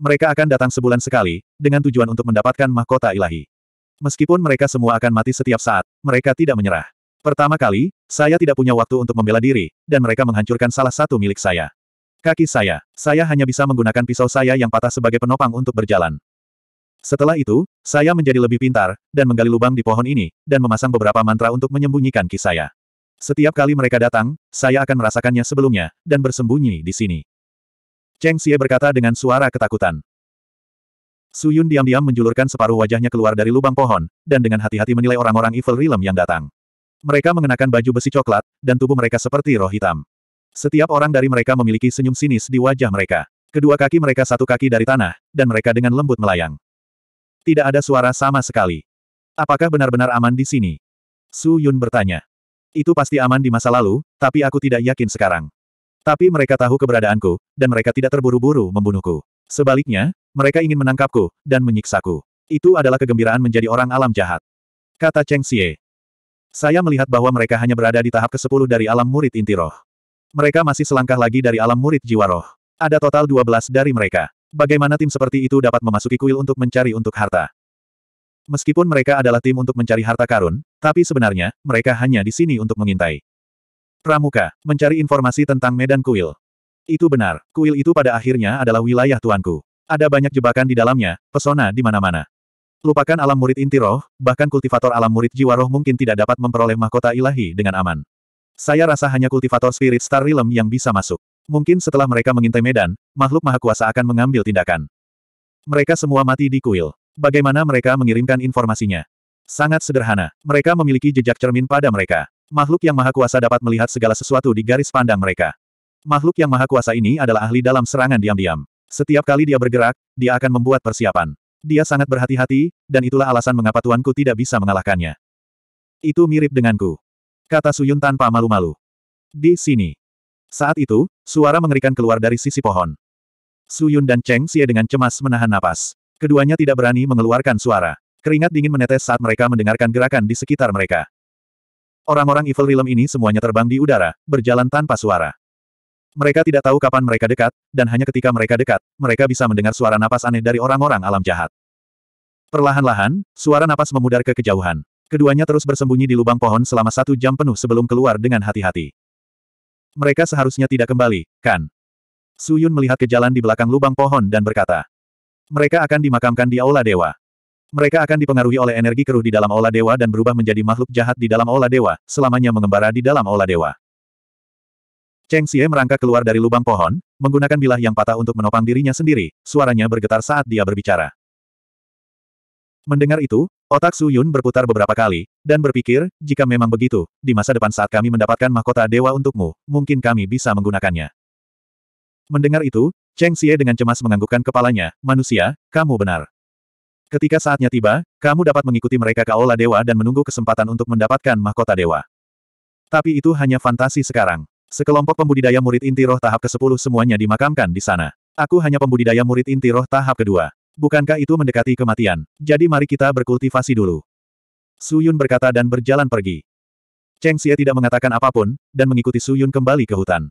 Mereka akan datang sebulan sekali, dengan tujuan untuk mendapatkan mahkota ilahi. Meskipun mereka semua akan mati setiap saat, mereka tidak menyerah. Pertama kali, saya tidak punya waktu untuk membela diri, dan mereka menghancurkan salah satu milik saya. Kaki saya, saya hanya bisa menggunakan pisau saya yang patah sebagai penopang untuk berjalan. Setelah itu, saya menjadi lebih pintar, dan menggali lubang di pohon ini, dan memasang beberapa mantra untuk menyembunyikan kisah saya. Setiap kali mereka datang, saya akan merasakannya sebelumnya, dan bersembunyi di sini. Cheng Xie berkata dengan suara ketakutan. Su Yun diam-diam menjulurkan separuh wajahnya keluar dari lubang pohon, dan dengan hati-hati menilai orang-orang Evil Realm yang datang. Mereka mengenakan baju besi coklat, dan tubuh mereka seperti roh hitam. Setiap orang dari mereka memiliki senyum sinis di wajah mereka. Kedua kaki mereka satu kaki dari tanah, dan mereka dengan lembut melayang. Tidak ada suara sama sekali. Apakah benar-benar aman di sini? Su Yun bertanya. Itu pasti aman di masa lalu, tapi aku tidak yakin sekarang. Tapi mereka tahu keberadaanku, dan mereka tidak terburu-buru membunuhku. Sebaliknya, mereka ingin menangkapku, dan menyiksaku. Itu adalah kegembiraan menjadi orang alam jahat. Kata Cheng Xie. Saya melihat bahwa mereka hanya berada di tahap ke-10 dari alam murid inti roh. Mereka masih selangkah lagi dari alam murid jiwa roh. Ada total 12 dari mereka. Bagaimana tim seperti itu dapat memasuki kuil untuk mencari untuk harta? Meskipun mereka adalah tim untuk mencari harta karun, tapi sebenarnya, mereka hanya di sini untuk mengintai. Pramuka, mencari informasi tentang Medan Kuil. Itu benar, kuil itu pada akhirnya adalah wilayah tuanku. Ada banyak jebakan di dalamnya, pesona di mana-mana. Lupakan alam murid inti roh, bahkan kultivator alam murid jiwa roh mungkin tidak dapat memperoleh mahkota ilahi dengan aman. Saya rasa hanya kultivator spirit star realm yang bisa masuk. Mungkin setelah mereka mengintai Medan, makhluk kuasa akan mengambil tindakan. Mereka semua mati di kuil. Bagaimana mereka mengirimkan informasinya? Sangat sederhana, mereka memiliki jejak cermin pada mereka. Makhluk yang maha kuasa dapat melihat segala sesuatu di garis pandang mereka. Makhluk yang maha kuasa ini adalah ahli dalam serangan diam-diam. Setiap kali dia bergerak, dia akan membuat persiapan. Dia sangat berhati-hati, dan itulah alasan mengapa tuanku tidak bisa mengalahkannya. Itu mirip denganku. Kata Suyun tanpa malu-malu. Di sini. Saat itu, suara mengerikan keluar dari sisi pohon. Suyun dan Cheng Xie dengan cemas menahan napas. Keduanya tidak berani mengeluarkan suara. Keringat dingin menetes saat mereka mendengarkan gerakan di sekitar mereka. Orang-orang Evil Realm ini semuanya terbang di udara, berjalan tanpa suara. Mereka tidak tahu kapan mereka dekat, dan hanya ketika mereka dekat, mereka bisa mendengar suara napas aneh dari orang-orang alam jahat. Perlahan-lahan, suara napas memudar ke kejauhan. Keduanya terus bersembunyi di lubang pohon selama satu jam penuh sebelum keluar dengan hati-hati. Mereka seharusnya tidak kembali, kan? Suyun melihat ke jalan di belakang lubang pohon dan berkata, mereka akan dimakamkan di Aula Dewa. Mereka akan dipengaruhi oleh energi keruh di dalam aula dewa dan berubah menjadi makhluk jahat di dalam aula dewa, selamanya mengembara di dalam aula dewa. Cheng Xie merangkak keluar dari lubang pohon, menggunakan bilah yang patah untuk menopang dirinya sendiri, suaranya bergetar saat dia berbicara. Mendengar itu, otak Su Yun berputar beberapa kali, dan berpikir, jika memang begitu, di masa depan saat kami mendapatkan mahkota dewa untukmu, mungkin kami bisa menggunakannya. Mendengar itu, Cheng Xie dengan cemas menganggukkan kepalanya, manusia, kamu benar. Ketika saatnya tiba, kamu dapat mengikuti mereka ke Aula Dewa dan menunggu kesempatan untuk mendapatkan mahkota Dewa. Tapi itu hanya fantasi sekarang. Sekelompok pembudidaya murid inti roh tahap ke-10 semuanya dimakamkan di sana. Aku hanya pembudidaya murid inti roh tahap kedua. Bukankah itu mendekati kematian? Jadi mari kita berkultivasi dulu. Su Yun berkata dan berjalan pergi. Cheng Xie tidak mengatakan apapun, dan mengikuti Su Yun kembali ke hutan.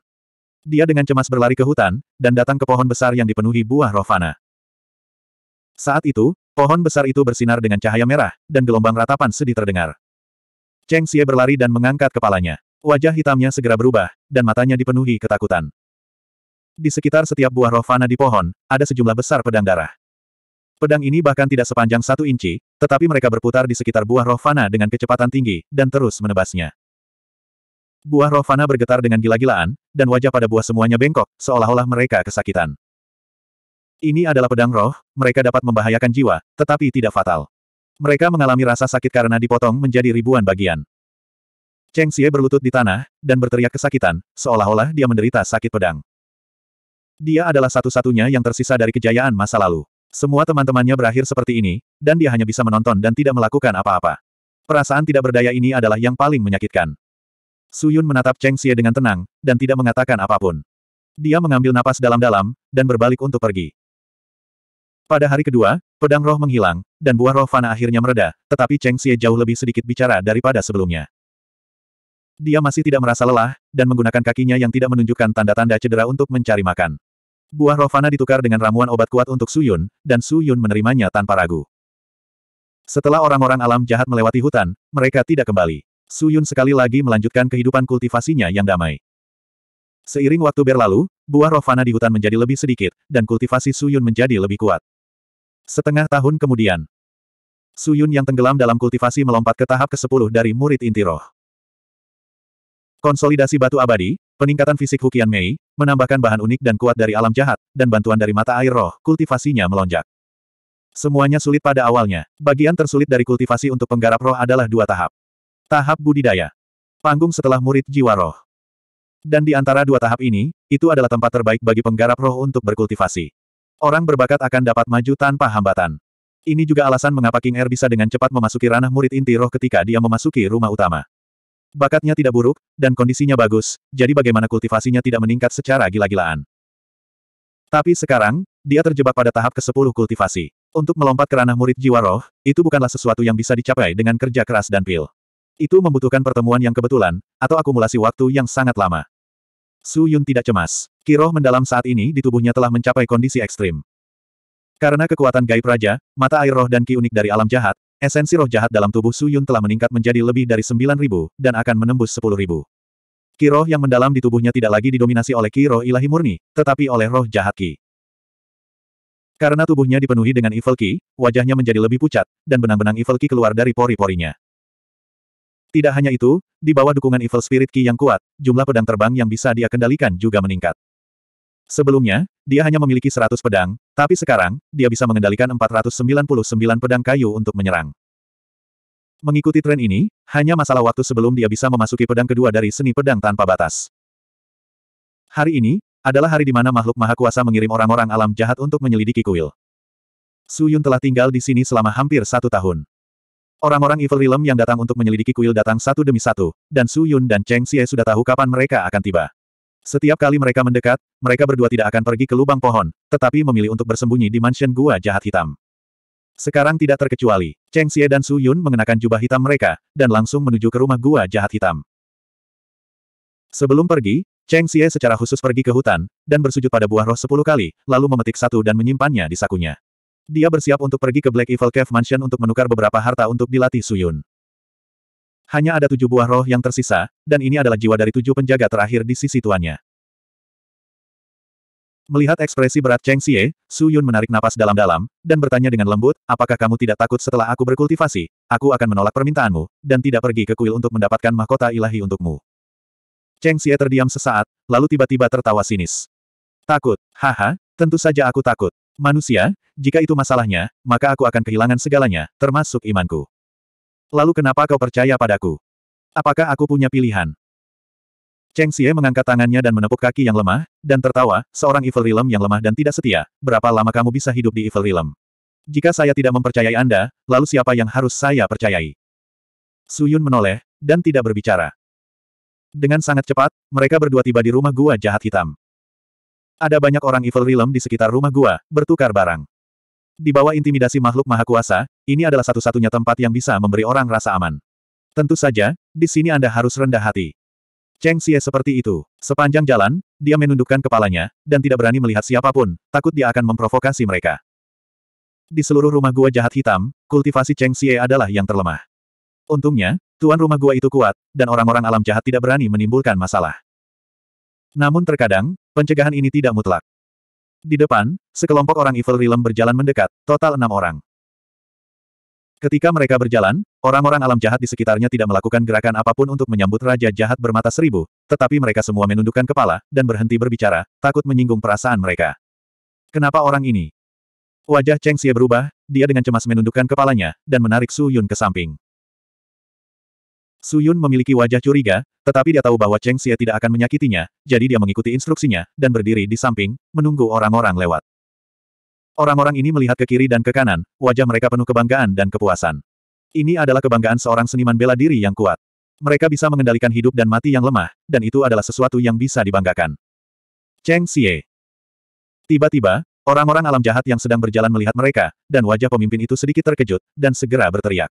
Dia dengan cemas berlari ke hutan, dan datang ke pohon besar yang dipenuhi buah rovana. Saat itu, Pohon besar itu bersinar dengan cahaya merah, dan gelombang ratapan sedih terdengar. Cheng Xie berlari dan mengangkat kepalanya. Wajah hitamnya segera berubah, dan matanya dipenuhi ketakutan. Di sekitar setiap buah rovana di pohon, ada sejumlah besar pedang darah. Pedang ini bahkan tidak sepanjang satu inci, tetapi mereka berputar di sekitar buah rovana dengan kecepatan tinggi, dan terus menebasnya. Buah rovana bergetar dengan gila-gilaan, dan wajah pada buah semuanya bengkok, seolah-olah mereka kesakitan. Ini adalah pedang roh, mereka dapat membahayakan jiwa, tetapi tidak fatal. Mereka mengalami rasa sakit karena dipotong menjadi ribuan bagian. Cheng Xie berlutut di tanah, dan berteriak kesakitan, seolah-olah dia menderita sakit pedang. Dia adalah satu-satunya yang tersisa dari kejayaan masa lalu. Semua teman-temannya berakhir seperti ini, dan dia hanya bisa menonton dan tidak melakukan apa-apa. Perasaan tidak berdaya ini adalah yang paling menyakitkan. Su Yun menatap Cheng Xie dengan tenang, dan tidak mengatakan apapun. Dia mengambil napas dalam-dalam, dan berbalik untuk pergi. Pada hari kedua, pedang roh menghilang, dan buah roh fana akhirnya mereda, tetapi Cheng Xie jauh lebih sedikit bicara daripada sebelumnya. Dia masih tidak merasa lelah, dan menggunakan kakinya yang tidak menunjukkan tanda-tanda cedera untuk mencari makan. Buah roh fana ditukar dengan ramuan obat kuat untuk Su Yun, dan Su Yun menerimanya tanpa ragu. Setelah orang-orang alam jahat melewati hutan, mereka tidak kembali. Su Yun sekali lagi melanjutkan kehidupan kultivasinya yang damai. Seiring waktu berlalu, buah roh fana di hutan menjadi lebih sedikit, dan kultivasi Su Yun menjadi lebih kuat. Setengah tahun kemudian, Suyun yang tenggelam dalam kultivasi melompat ke tahap ke-10 dari murid inti roh. Konsolidasi batu abadi, peningkatan fisik Hukian Mei, menambahkan bahan unik dan kuat dari alam jahat, dan bantuan dari mata air roh, kultivasinya melonjak. Semuanya sulit pada awalnya. Bagian tersulit dari kultivasi untuk penggarap roh adalah dua tahap. Tahap budidaya. Panggung setelah murid jiwa roh. Dan di antara dua tahap ini, itu adalah tempat terbaik bagi penggarap roh untuk berkultivasi. Orang berbakat akan dapat maju tanpa hambatan. Ini juga alasan mengapa King Air er bisa dengan cepat memasuki ranah murid inti roh ketika dia memasuki rumah utama. Bakatnya tidak buruk, dan kondisinya bagus, jadi bagaimana kultivasinya tidak meningkat secara gila-gilaan. Tapi sekarang, dia terjebak pada tahap ke-10 kultivasi. Untuk melompat ke ranah murid jiwa roh, itu bukanlah sesuatu yang bisa dicapai dengan kerja keras dan pil. Itu membutuhkan pertemuan yang kebetulan, atau akumulasi waktu yang sangat lama. Su Yun tidak cemas. Ki roh mendalam saat ini di tubuhnya telah mencapai kondisi ekstrim. Karena kekuatan gaib raja, mata air roh dan ki unik dari alam jahat, esensi roh jahat dalam tubuh Su Yun telah meningkat menjadi lebih dari 9.000, dan akan menembus 10.000. Ki roh yang mendalam di tubuhnya tidak lagi didominasi oleh ki roh ilahi murni, tetapi oleh roh jahat ki. Karena tubuhnya dipenuhi dengan evil ki, wajahnya menjadi lebih pucat, dan benang-benang evil ki keluar dari pori-porinya. Tidak hanya itu, di bawah dukungan evil spirit ki yang kuat, jumlah pedang terbang yang bisa dia kendalikan juga meningkat. Sebelumnya, dia hanya memiliki 100 pedang, tapi sekarang, dia bisa mengendalikan 499 pedang kayu untuk menyerang. Mengikuti tren ini, hanya masalah waktu sebelum dia bisa memasuki pedang kedua dari seni pedang tanpa batas. Hari ini, adalah hari di mana makhluk maha kuasa mengirim orang-orang alam jahat untuk menyelidiki kuil. Su Yun telah tinggal di sini selama hampir satu tahun. Orang-orang Evil Realm yang datang untuk menyelidiki kuil datang satu demi satu, dan Su Yun dan Cheng Xie sudah tahu kapan mereka akan tiba. Setiap kali mereka mendekat, mereka berdua tidak akan pergi ke lubang pohon, tetapi memilih untuk bersembunyi di mansion gua jahat hitam. Sekarang tidak terkecuali, Cheng Xie dan Su Yun mengenakan jubah hitam mereka, dan langsung menuju ke rumah gua jahat hitam. Sebelum pergi, Cheng Xie secara khusus pergi ke hutan, dan bersujud pada buah roh sepuluh kali, lalu memetik satu dan menyimpannya di sakunya. Dia bersiap untuk pergi ke Black Evil Cave Mansion untuk menukar beberapa harta untuk dilatih Su Yun. Hanya ada tujuh buah roh yang tersisa, dan ini adalah jiwa dari tujuh penjaga terakhir di sisi tuannya. Melihat ekspresi berat Cheng Xie, Su Yun menarik napas dalam-dalam, dan bertanya dengan lembut, apakah kamu tidak takut setelah aku berkultivasi, aku akan menolak permintaanmu, dan tidak pergi ke kuil untuk mendapatkan mahkota ilahi untukmu. Cheng Xie terdiam sesaat, lalu tiba-tiba tertawa sinis. Takut, haha, tentu saja aku takut. Manusia, jika itu masalahnya, maka aku akan kehilangan segalanya, termasuk imanku. Lalu kenapa kau percaya padaku? Apakah aku punya pilihan? Cheng Xie mengangkat tangannya dan menepuk kaki yang lemah, dan tertawa, seorang Evil Realm yang lemah dan tidak setia, berapa lama kamu bisa hidup di Evil Realm? Jika saya tidak mempercayai Anda, lalu siapa yang harus saya percayai? Su Yun menoleh, dan tidak berbicara. Dengan sangat cepat, mereka berdua tiba di rumah gua jahat hitam. Ada banyak orang Evil Realm di sekitar rumah gua, bertukar barang. Di bawah intimidasi makhluk maha kuasa, ini adalah satu-satunya tempat yang bisa memberi orang rasa aman. Tentu saja, di sini Anda harus rendah hati. Cheng Xie seperti itu. Sepanjang jalan, dia menundukkan kepalanya, dan tidak berani melihat siapapun, takut dia akan memprovokasi mereka. Di seluruh rumah gua jahat hitam, kultivasi Cheng Xie adalah yang terlemah. Untungnya, tuan rumah gua itu kuat, dan orang-orang alam jahat tidak berani menimbulkan masalah. Namun terkadang, pencegahan ini tidak mutlak. Di depan, sekelompok orang Evil Realm berjalan mendekat, total enam orang. Ketika mereka berjalan, orang-orang alam jahat di sekitarnya tidak melakukan gerakan apapun untuk menyambut Raja Jahat bermata seribu, tetapi mereka semua menundukkan kepala, dan berhenti berbicara, takut menyinggung perasaan mereka. Kenapa orang ini? Wajah Cheng Xie berubah, dia dengan cemas menundukkan kepalanya, dan menarik Su Yun ke samping. Su Yun memiliki wajah curiga, tetapi dia tahu bahwa Cheng Xie tidak akan menyakitinya, jadi dia mengikuti instruksinya, dan berdiri di samping, menunggu orang-orang lewat. Orang-orang ini melihat ke kiri dan ke kanan, wajah mereka penuh kebanggaan dan kepuasan. Ini adalah kebanggaan seorang seniman bela diri yang kuat. Mereka bisa mengendalikan hidup dan mati yang lemah, dan itu adalah sesuatu yang bisa dibanggakan. Cheng Xie. Tiba-tiba, orang-orang alam jahat yang sedang berjalan melihat mereka, dan wajah pemimpin itu sedikit terkejut, dan segera berteriak.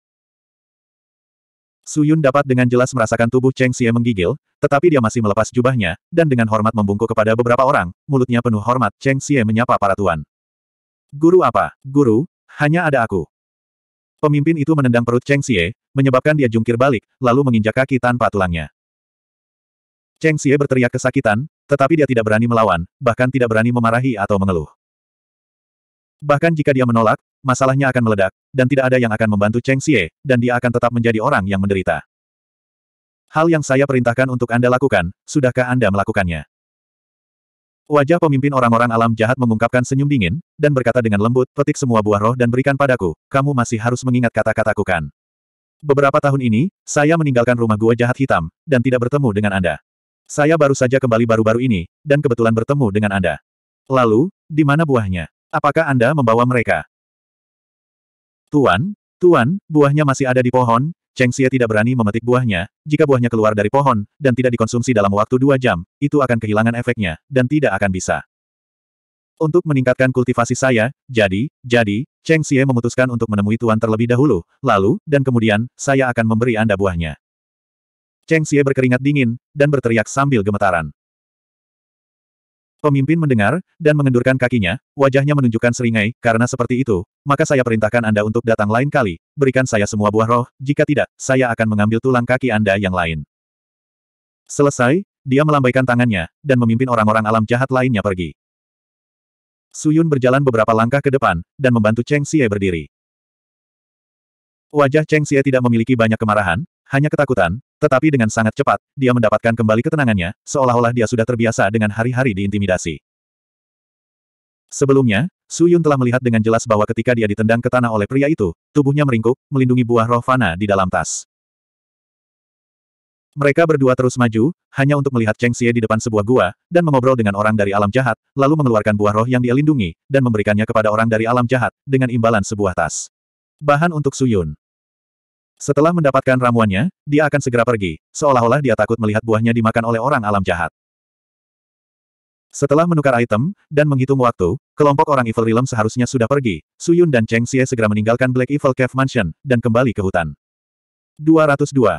Su Yun dapat dengan jelas merasakan tubuh Cheng Xie menggigil, tetapi dia masih melepas jubahnya, dan dengan hormat membungkuk kepada beberapa orang, mulutnya penuh hormat, Cheng Xie menyapa para tuan. Guru apa? Guru, hanya ada aku. Pemimpin itu menendang perut Cheng Xie, menyebabkan dia jungkir balik, lalu menginjak kaki tanpa tulangnya. Cheng Xie berteriak kesakitan, tetapi dia tidak berani melawan, bahkan tidak berani memarahi atau mengeluh. Bahkan jika dia menolak, masalahnya akan meledak, dan tidak ada yang akan membantu Cheng Xie, dan dia akan tetap menjadi orang yang menderita. Hal yang saya perintahkan untuk Anda lakukan, sudahkah Anda melakukannya? Wajah pemimpin orang-orang alam jahat mengungkapkan senyum dingin, dan berkata dengan lembut, petik semua buah roh dan berikan padaku, kamu masih harus mengingat kata-kataku kan. Beberapa tahun ini, saya meninggalkan rumah gua jahat hitam, dan tidak bertemu dengan Anda. Saya baru saja kembali baru-baru ini, dan kebetulan bertemu dengan Anda. Lalu, di mana buahnya? Apakah Anda membawa mereka? Tuan, Tuan, buahnya masih ada di pohon, Cheng Xie tidak berani memetik buahnya, jika buahnya keluar dari pohon, dan tidak dikonsumsi dalam waktu dua jam, itu akan kehilangan efeknya, dan tidak akan bisa. Untuk meningkatkan kultivasi saya, jadi, jadi, Cheng Xie memutuskan untuk menemui Tuan terlebih dahulu, lalu, dan kemudian, saya akan memberi Anda buahnya. Cheng Xie berkeringat dingin, dan berteriak sambil gemetaran. Pemimpin mendengar, dan mengendurkan kakinya, wajahnya menunjukkan seringai, karena seperti itu, maka saya perintahkan Anda untuk datang lain kali, berikan saya semua buah roh, jika tidak, saya akan mengambil tulang kaki Anda yang lain. Selesai, dia melambaikan tangannya, dan memimpin orang-orang alam jahat lainnya pergi. Suyun berjalan beberapa langkah ke depan, dan membantu Cheng Xie berdiri. Wajah Cheng Xie tidak memiliki banyak kemarahan, hanya ketakutan, tetapi dengan sangat cepat, dia mendapatkan kembali ketenangannya, seolah-olah dia sudah terbiasa dengan hari-hari diintimidasi. Sebelumnya, Su Yun telah melihat dengan jelas bahwa ketika dia ditendang ke tanah oleh pria itu, tubuhnya meringkuk, melindungi buah roh fana di dalam tas. Mereka berdua terus maju, hanya untuk melihat Cheng Xie di depan sebuah gua, dan mengobrol dengan orang dari alam jahat, lalu mengeluarkan buah roh yang dia lindungi, dan memberikannya kepada orang dari alam jahat, dengan imbalan sebuah tas. Bahan untuk Suyun. Setelah mendapatkan ramuannya, dia akan segera pergi, seolah-olah dia takut melihat buahnya dimakan oleh orang alam jahat. Setelah menukar item, dan menghitung waktu, kelompok orang Evil Realm seharusnya sudah pergi, Suyun dan Cheng Xie segera meninggalkan Black Evil Cave Mansion, dan kembali ke hutan. 202.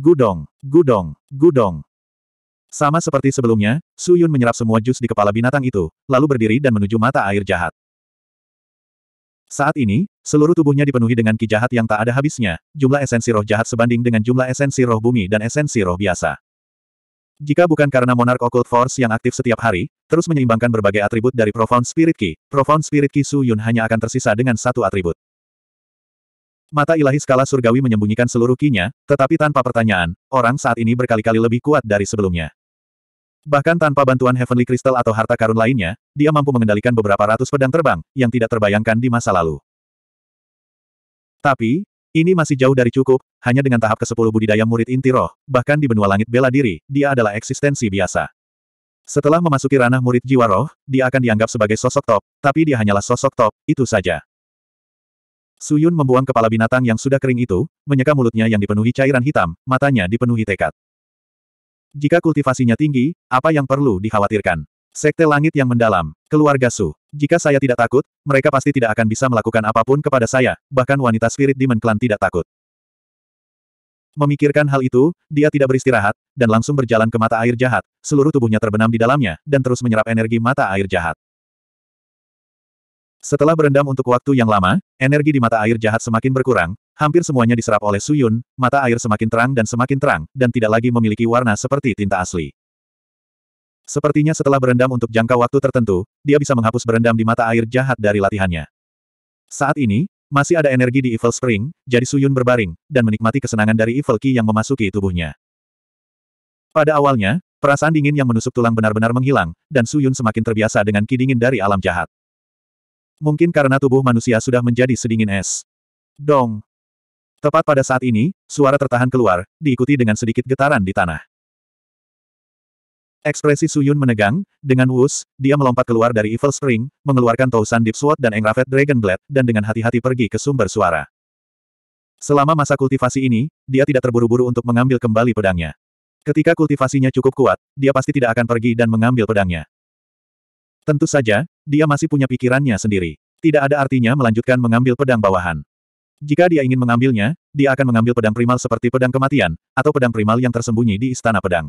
Gudong, gudong, gudong. Sama seperti sebelumnya, Suyun menyerap semua jus di kepala binatang itu, lalu berdiri dan menuju mata air jahat. Saat ini, seluruh tubuhnya dipenuhi dengan ki jahat yang tak ada habisnya, jumlah esensi roh jahat sebanding dengan jumlah esensi roh bumi dan esensi roh biasa. Jika bukan karena Monark Occult Force yang aktif setiap hari, terus menyeimbangkan berbagai atribut dari Profound Spirit Ki, Profound Spirit Ki Su Yun hanya akan tersisa dengan satu atribut. Mata ilahi skala surgawi menyembunyikan seluruh kinya, tetapi tanpa pertanyaan, orang saat ini berkali-kali lebih kuat dari sebelumnya. Bahkan tanpa bantuan Heavenly Crystal atau harta karun lainnya, dia mampu mengendalikan beberapa ratus pedang terbang, yang tidak terbayangkan di masa lalu. Tapi, ini masih jauh dari cukup, hanya dengan tahap ke-10 budidaya murid inti roh, bahkan di benua langit bela diri, dia adalah eksistensi biasa. Setelah memasuki ranah murid jiwa roh, dia akan dianggap sebagai sosok top, tapi dia hanyalah sosok top, itu saja. Suyun membuang kepala binatang yang sudah kering itu, menyeka mulutnya yang dipenuhi cairan hitam, matanya dipenuhi tekad. Jika kultivasinya tinggi, apa yang perlu dikhawatirkan? Sekte langit yang mendalam, keluarga Su. Jika saya tidak takut, mereka pasti tidak akan bisa melakukan apapun kepada saya, bahkan wanita spirit di Menklan tidak takut. Memikirkan hal itu, dia tidak beristirahat, dan langsung berjalan ke mata air jahat, seluruh tubuhnya terbenam di dalamnya, dan terus menyerap energi mata air jahat. Setelah berendam untuk waktu yang lama, energi di mata air jahat semakin berkurang, Hampir semuanya diserap oleh Suyun, mata air semakin terang dan semakin terang, dan tidak lagi memiliki warna seperti tinta asli. Sepertinya setelah berendam untuk jangka waktu tertentu, dia bisa menghapus berendam di mata air jahat dari latihannya. Saat ini, masih ada energi di Evil Spring, jadi Suyun berbaring, dan menikmati kesenangan dari Evil Ki yang memasuki tubuhnya. Pada awalnya, perasaan dingin yang menusuk tulang benar-benar menghilang, dan Suyun semakin terbiasa dengan ki dingin dari alam jahat. Mungkin karena tubuh manusia sudah menjadi sedingin es. Dong, Tepat pada saat ini, suara tertahan keluar, diikuti dengan sedikit getaran di tanah. Ekspresi Suyun menegang, dengan wus, dia melompat keluar dari Evil Spring, mengeluarkan Tousan Deep Sword dan Engraved Dragon Blade, dan dengan hati-hati pergi ke sumber suara. Selama masa kultivasi ini, dia tidak terburu-buru untuk mengambil kembali pedangnya. Ketika kultivasinya cukup kuat, dia pasti tidak akan pergi dan mengambil pedangnya. Tentu saja, dia masih punya pikirannya sendiri. Tidak ada artinya melanjutkan mengambil pedang bawahan. Jika dia ingin mengambilnya, dia akan mengambil pedang primal seperti pedang kematian, atau pedang primal yang tersembunyi di istana pedang.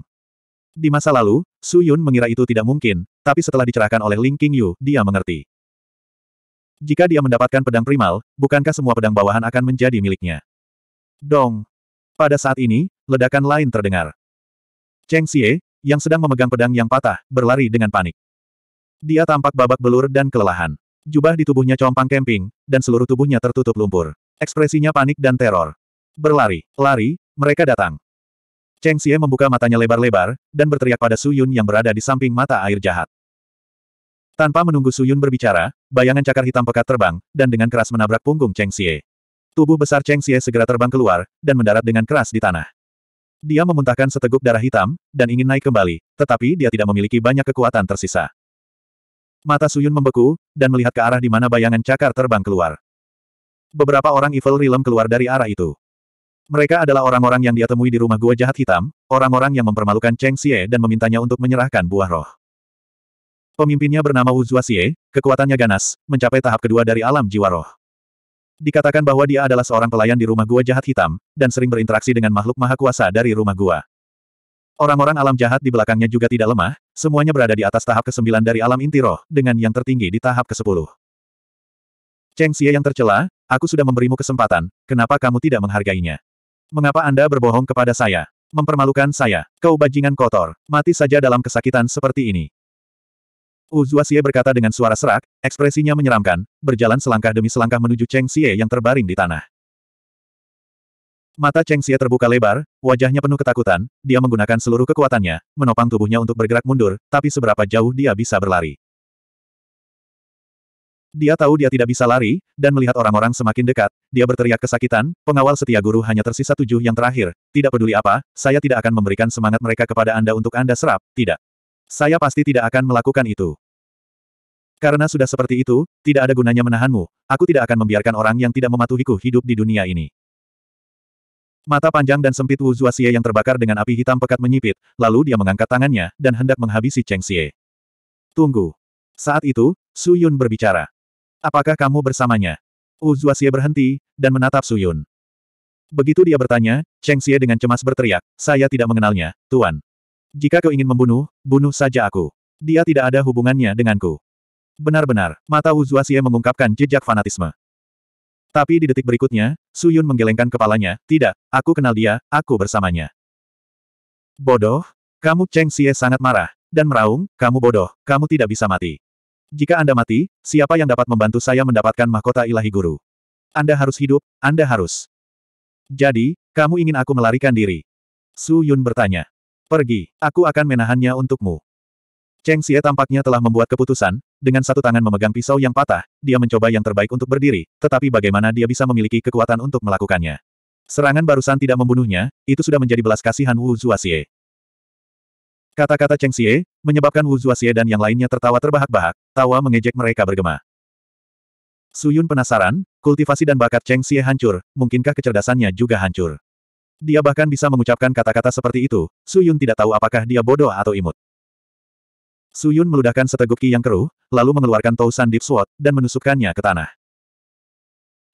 Di masa lalu, Su Yun mengira itu tidak mungkin, tapi setelah dicerahkan oleh Ling King Yu, dia mengerti. Jika dia mendapatkan pedang primal, bukankah semua pedang bawahan akan menjadi miliknya? Dong! Pada saat ini, ledakan lain terdengar. Cheng Xie, yang sedang memegang pedang yang patah, berlari dengan panik. Dia tampak babak belur dan kelelahan. Jubah di tubuhnya compang kemping, dan seluruh tubuhnya tertutup lumpur. Ekspresinya panik dan teror. Berlari, lari, mereka datang. Cheng Xie membuka matanya lebar-lebar, dan berteriak pada Su Yun yang berada di samping mata air jahat. Tanpa menunggu Su Yun berbicara, bayangan cakar hitam pekat terbang, dan dengan keras menabrak punggung Cheng Xie. Tubuh besar Cheng Xie segera terbang keluar, dan mendarat dengan keras di tanah. Dia memuntahkan seteguk darah hitam, dan ingin naik kembali, tetapi dia tidak memiliki banyak kekuatan tersisa. Mata Su Yun membeku, dan melihat ke arah di mana bayangan cakar terbang keluar beberapa orang Evil Realm keluar dari arah itu. Mereka adalah orang-orang yang dia temui di rumah gua jahat hitam, orang-orang yang mempermalukan Cheng Xie dan memintanya untuk menyerahkan buah roh. Pemimpinnya bernama Wu Xie, kekuatannya ganas, mencapai tahap kedua dari alam jiwa roh. Dikatakan bahwa dia adalah seorang pelayan di rumah gua jahat hitam, dan sering berinteraksi dengan makhluk maha kuasa dari rumah gua. Orang-orang alam jahat di belakangnya juga tidak lemah, semuanya berada di atas tahap ke-9 dari alam inti roh, dengan yang tertinggi di tahap ke-10. Cheng Xie yang tercela, aku sudah memberimu kesempatan, kenapa kamu tidak menghargainya? Mengapa Anda berbohong kepada saya? Mempermalukan saya, kau bajingan kotor, mati saja dalam kesakitan seperti ini. Uzua Xie berkata dengan suara serak, ekspresinya menyeramkan, berjalan selangkah demi selangkah menuju Cheng Xie yang terbaring di tanah. Mata Cheng Xie terbuka lebar, wajahnya penuh ketakutan, dia menggunakan seluruh kekuatannya, menopang tubuhnya untuk bergerak mundur, tapi seberapa jauh dia bisa berlari. Dia tahu dia tidak bisa lari, dan melihat orang-orang semakin dekat, dia berteriak kesakitan, pengawal setia guru hanya tersisa tujuh yang terakhir, tidak peduli apa, saya tidak akan memberikan semangat mereka kepada Anda untuk Anda serap, tidak. Saya pasti tidak akan melakukan itu. Karena sudah seperti itu, tidak ada gunanya menahanmu, aku tidak akan membiarkan orang yang tidak mematuhiku hidup di dunia ini. Mata panjang dan sempit Wu Zuaxie yang terbakar dengan api hitam pekat menyipit, lalu dia mengangkat tangannya, dan hendak menghabisi Cheng Xie. Tunggu. Saat itu, Su Yun berbicara. Apakah kamu bersamanya? Wu Zuaxie berhenti, dan menatap Suyun. Begitu dia bertanya, Cheng Xie dengan cemas berteriak, saya tidak mengenalnya, Tuan. Jika kau ingin membunuh, bunuh saja aku. Dia tidak ada hubungannya denganku. Benar-benar, mata Wu Zuaxie mengungkapkan jejak fanatisme. Tapi di detik berikutnya, Suyun menggelengkan kepalanya, tidak, aku kenal dia, aku bersamanya. Bodoh? Kamu Cheng Xie sangat marah, dan meraung, kamu bodoh, kamu tidak bisa mati. Jika Anda mati, siapa yang dapat membantu saya mendapatkan mahkota ilahi guru? Anda harus hidup, Anda harus. Jadi, kamu ingin aku melarikan diri? Su Yun bertanya. Pergi, aku akan menahannya untukmu. Cheng Xie tampaknya telah membuat keputusan, dengan satu tangan memegang pisau yang patah, dia mencoba yang terbaik untuk berdiri, tetapi bagaimana dia bisa memiliki kekuatan untuk melakukannya. Serangan barusan tidak membunuhnya, itu sudah menjadi belas kasihan Wu Zuaxie. Kata-kata Cheng Xie, menyebabkan Wu Zuaxie dan yang lainnya tertawa terbahak-bahak, tawa mengejek mereka bergema. Suyun penasaran, kultivasi dan bakat Cheng Xie hancur, mungkinkah kecerdasannya juga hancur? Dia bahkan bisa mengucapkan kata-kata seperti itu, Suyun tidak tahu apakah dia bodoh atau imut. Suyun meludahkan seteguk ki yang keruh, lalu mengeluarkan Tousan Deep Sword, dan menusukkannya ke tanah.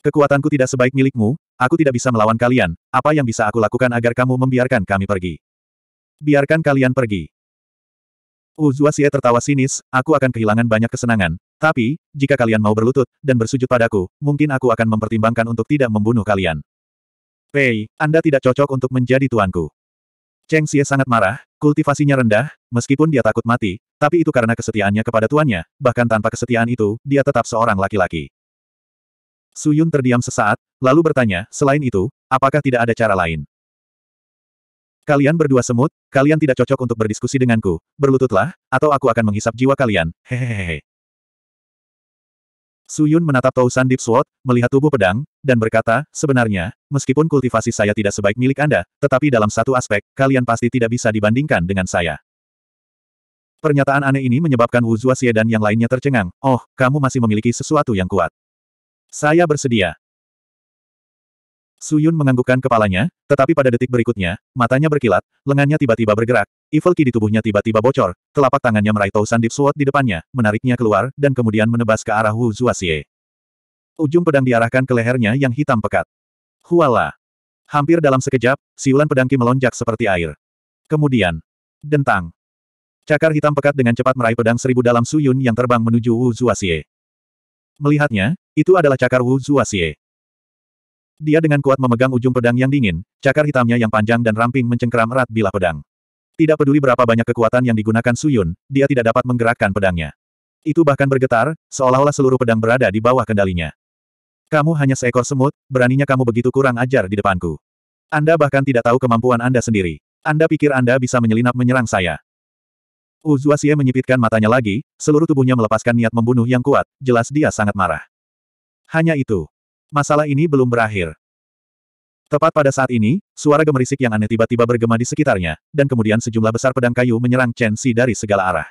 Kekuatanku tidak sebaik milikmu, aku tidak bisa melawan kalian, apa yang bisa aku lakukan agar kamu membiarkan kami pergi? Biarkan kalian pergi. Uzuasie tertawa sinis, aku akan kehilangan banyak kesenangan, tapi, jika kalian mau berlutut, dan bersujud padaku, mungkin aku akan mempertimbangkan untuk tidak membunuh kalian. Pei, Anda tidak cocok untuk menjadi tuanku. Cheng Xie sangat marah, kultivasinya rendah, meskipun dia takut mati, tapi itu karena kesetiaannya kepada tuannya, bahkan tanpa kesetiaan itu, dia tetap seorang laki-laki. Suyun terdiam sesaat, lalu bertanya, selain itu, apakah tidak ada cara lain? Kalian berdua semut, kalian tidak cocok untuk berdiskusi denganku. Berlututlah, atau aku akan menghisap jiwa kalian. Hehehe. Suyun menatap Tousan Deep Sword, melihat tubuh pedang, dan berkata, sebenarnya, meskipun kultivasi saya tidak sebaik milik Anda, tetapi dalam satu aspek, kalian pasti tidak bisa dibandingkan dengan saya. Pernyataan aneh ini menyebabkan Wu Xie dan yang lainnya tercengang, oh, kamu masih memiliki sesuatu yang kuat. Saya bersedia. Suyun menganggukkan kepalanya, tetapi pada detik berikutnya, matanya berkilat, lengannya tiba-tiba bergerak, evil ki di tubuhnya tiba-tiba bocor, telapak tangannya meraih Tausan Deep Sword di depannya, menariknya keluar, dan kemudian menebas ke arah Wu Zuasie. Ujung pedang diarahkan ke lehernya yang hitam pekat. Huala! Hampir dalam sekejap, siulan pedang Ki melonjak seperti air. Kemudian, dentang. Cakar hitam pekat dengan cepat meraih pedang seribu dalam Suyun yang terbang menuju Wu Zuasie. Melihatnya, itu adalah cakar Wu Zuasie. Dia dengan kuat memegang ujung pedang yang dingin, cakar hitamnya yang panjang dan ramping mencengkeram erat bila pedang. Tidak peduli berapa banyak kekuatan yang digunakan Suyun, dia tidak dapat menggerakkan pedangnya. Itu bahkan bergetar, seolah-olah seluruh pedang berada di bawah kendalinya. Kamu hanya seekor semut, beraninya kamu begitu kurang ajar di depanku. Anda bahkan tidak tahu kemampuan Anda sendiri. Anda pikir Anda bisa menyelinap menyerang saya. Uzuasie menyipitkan matanya lagi, seluruh tubuhnya melepaskan niat membunuh yang kuat, jelas dia sangat marah. Hanya itu, Masalah ini belum berakhir. Tepat pada saat ini, suara gemerisik yang aneh tiba-tiba bergema di sekitarnya, dan kemudian sejumlah besar pedang kayu menyerang Chen Xi dari segala arah.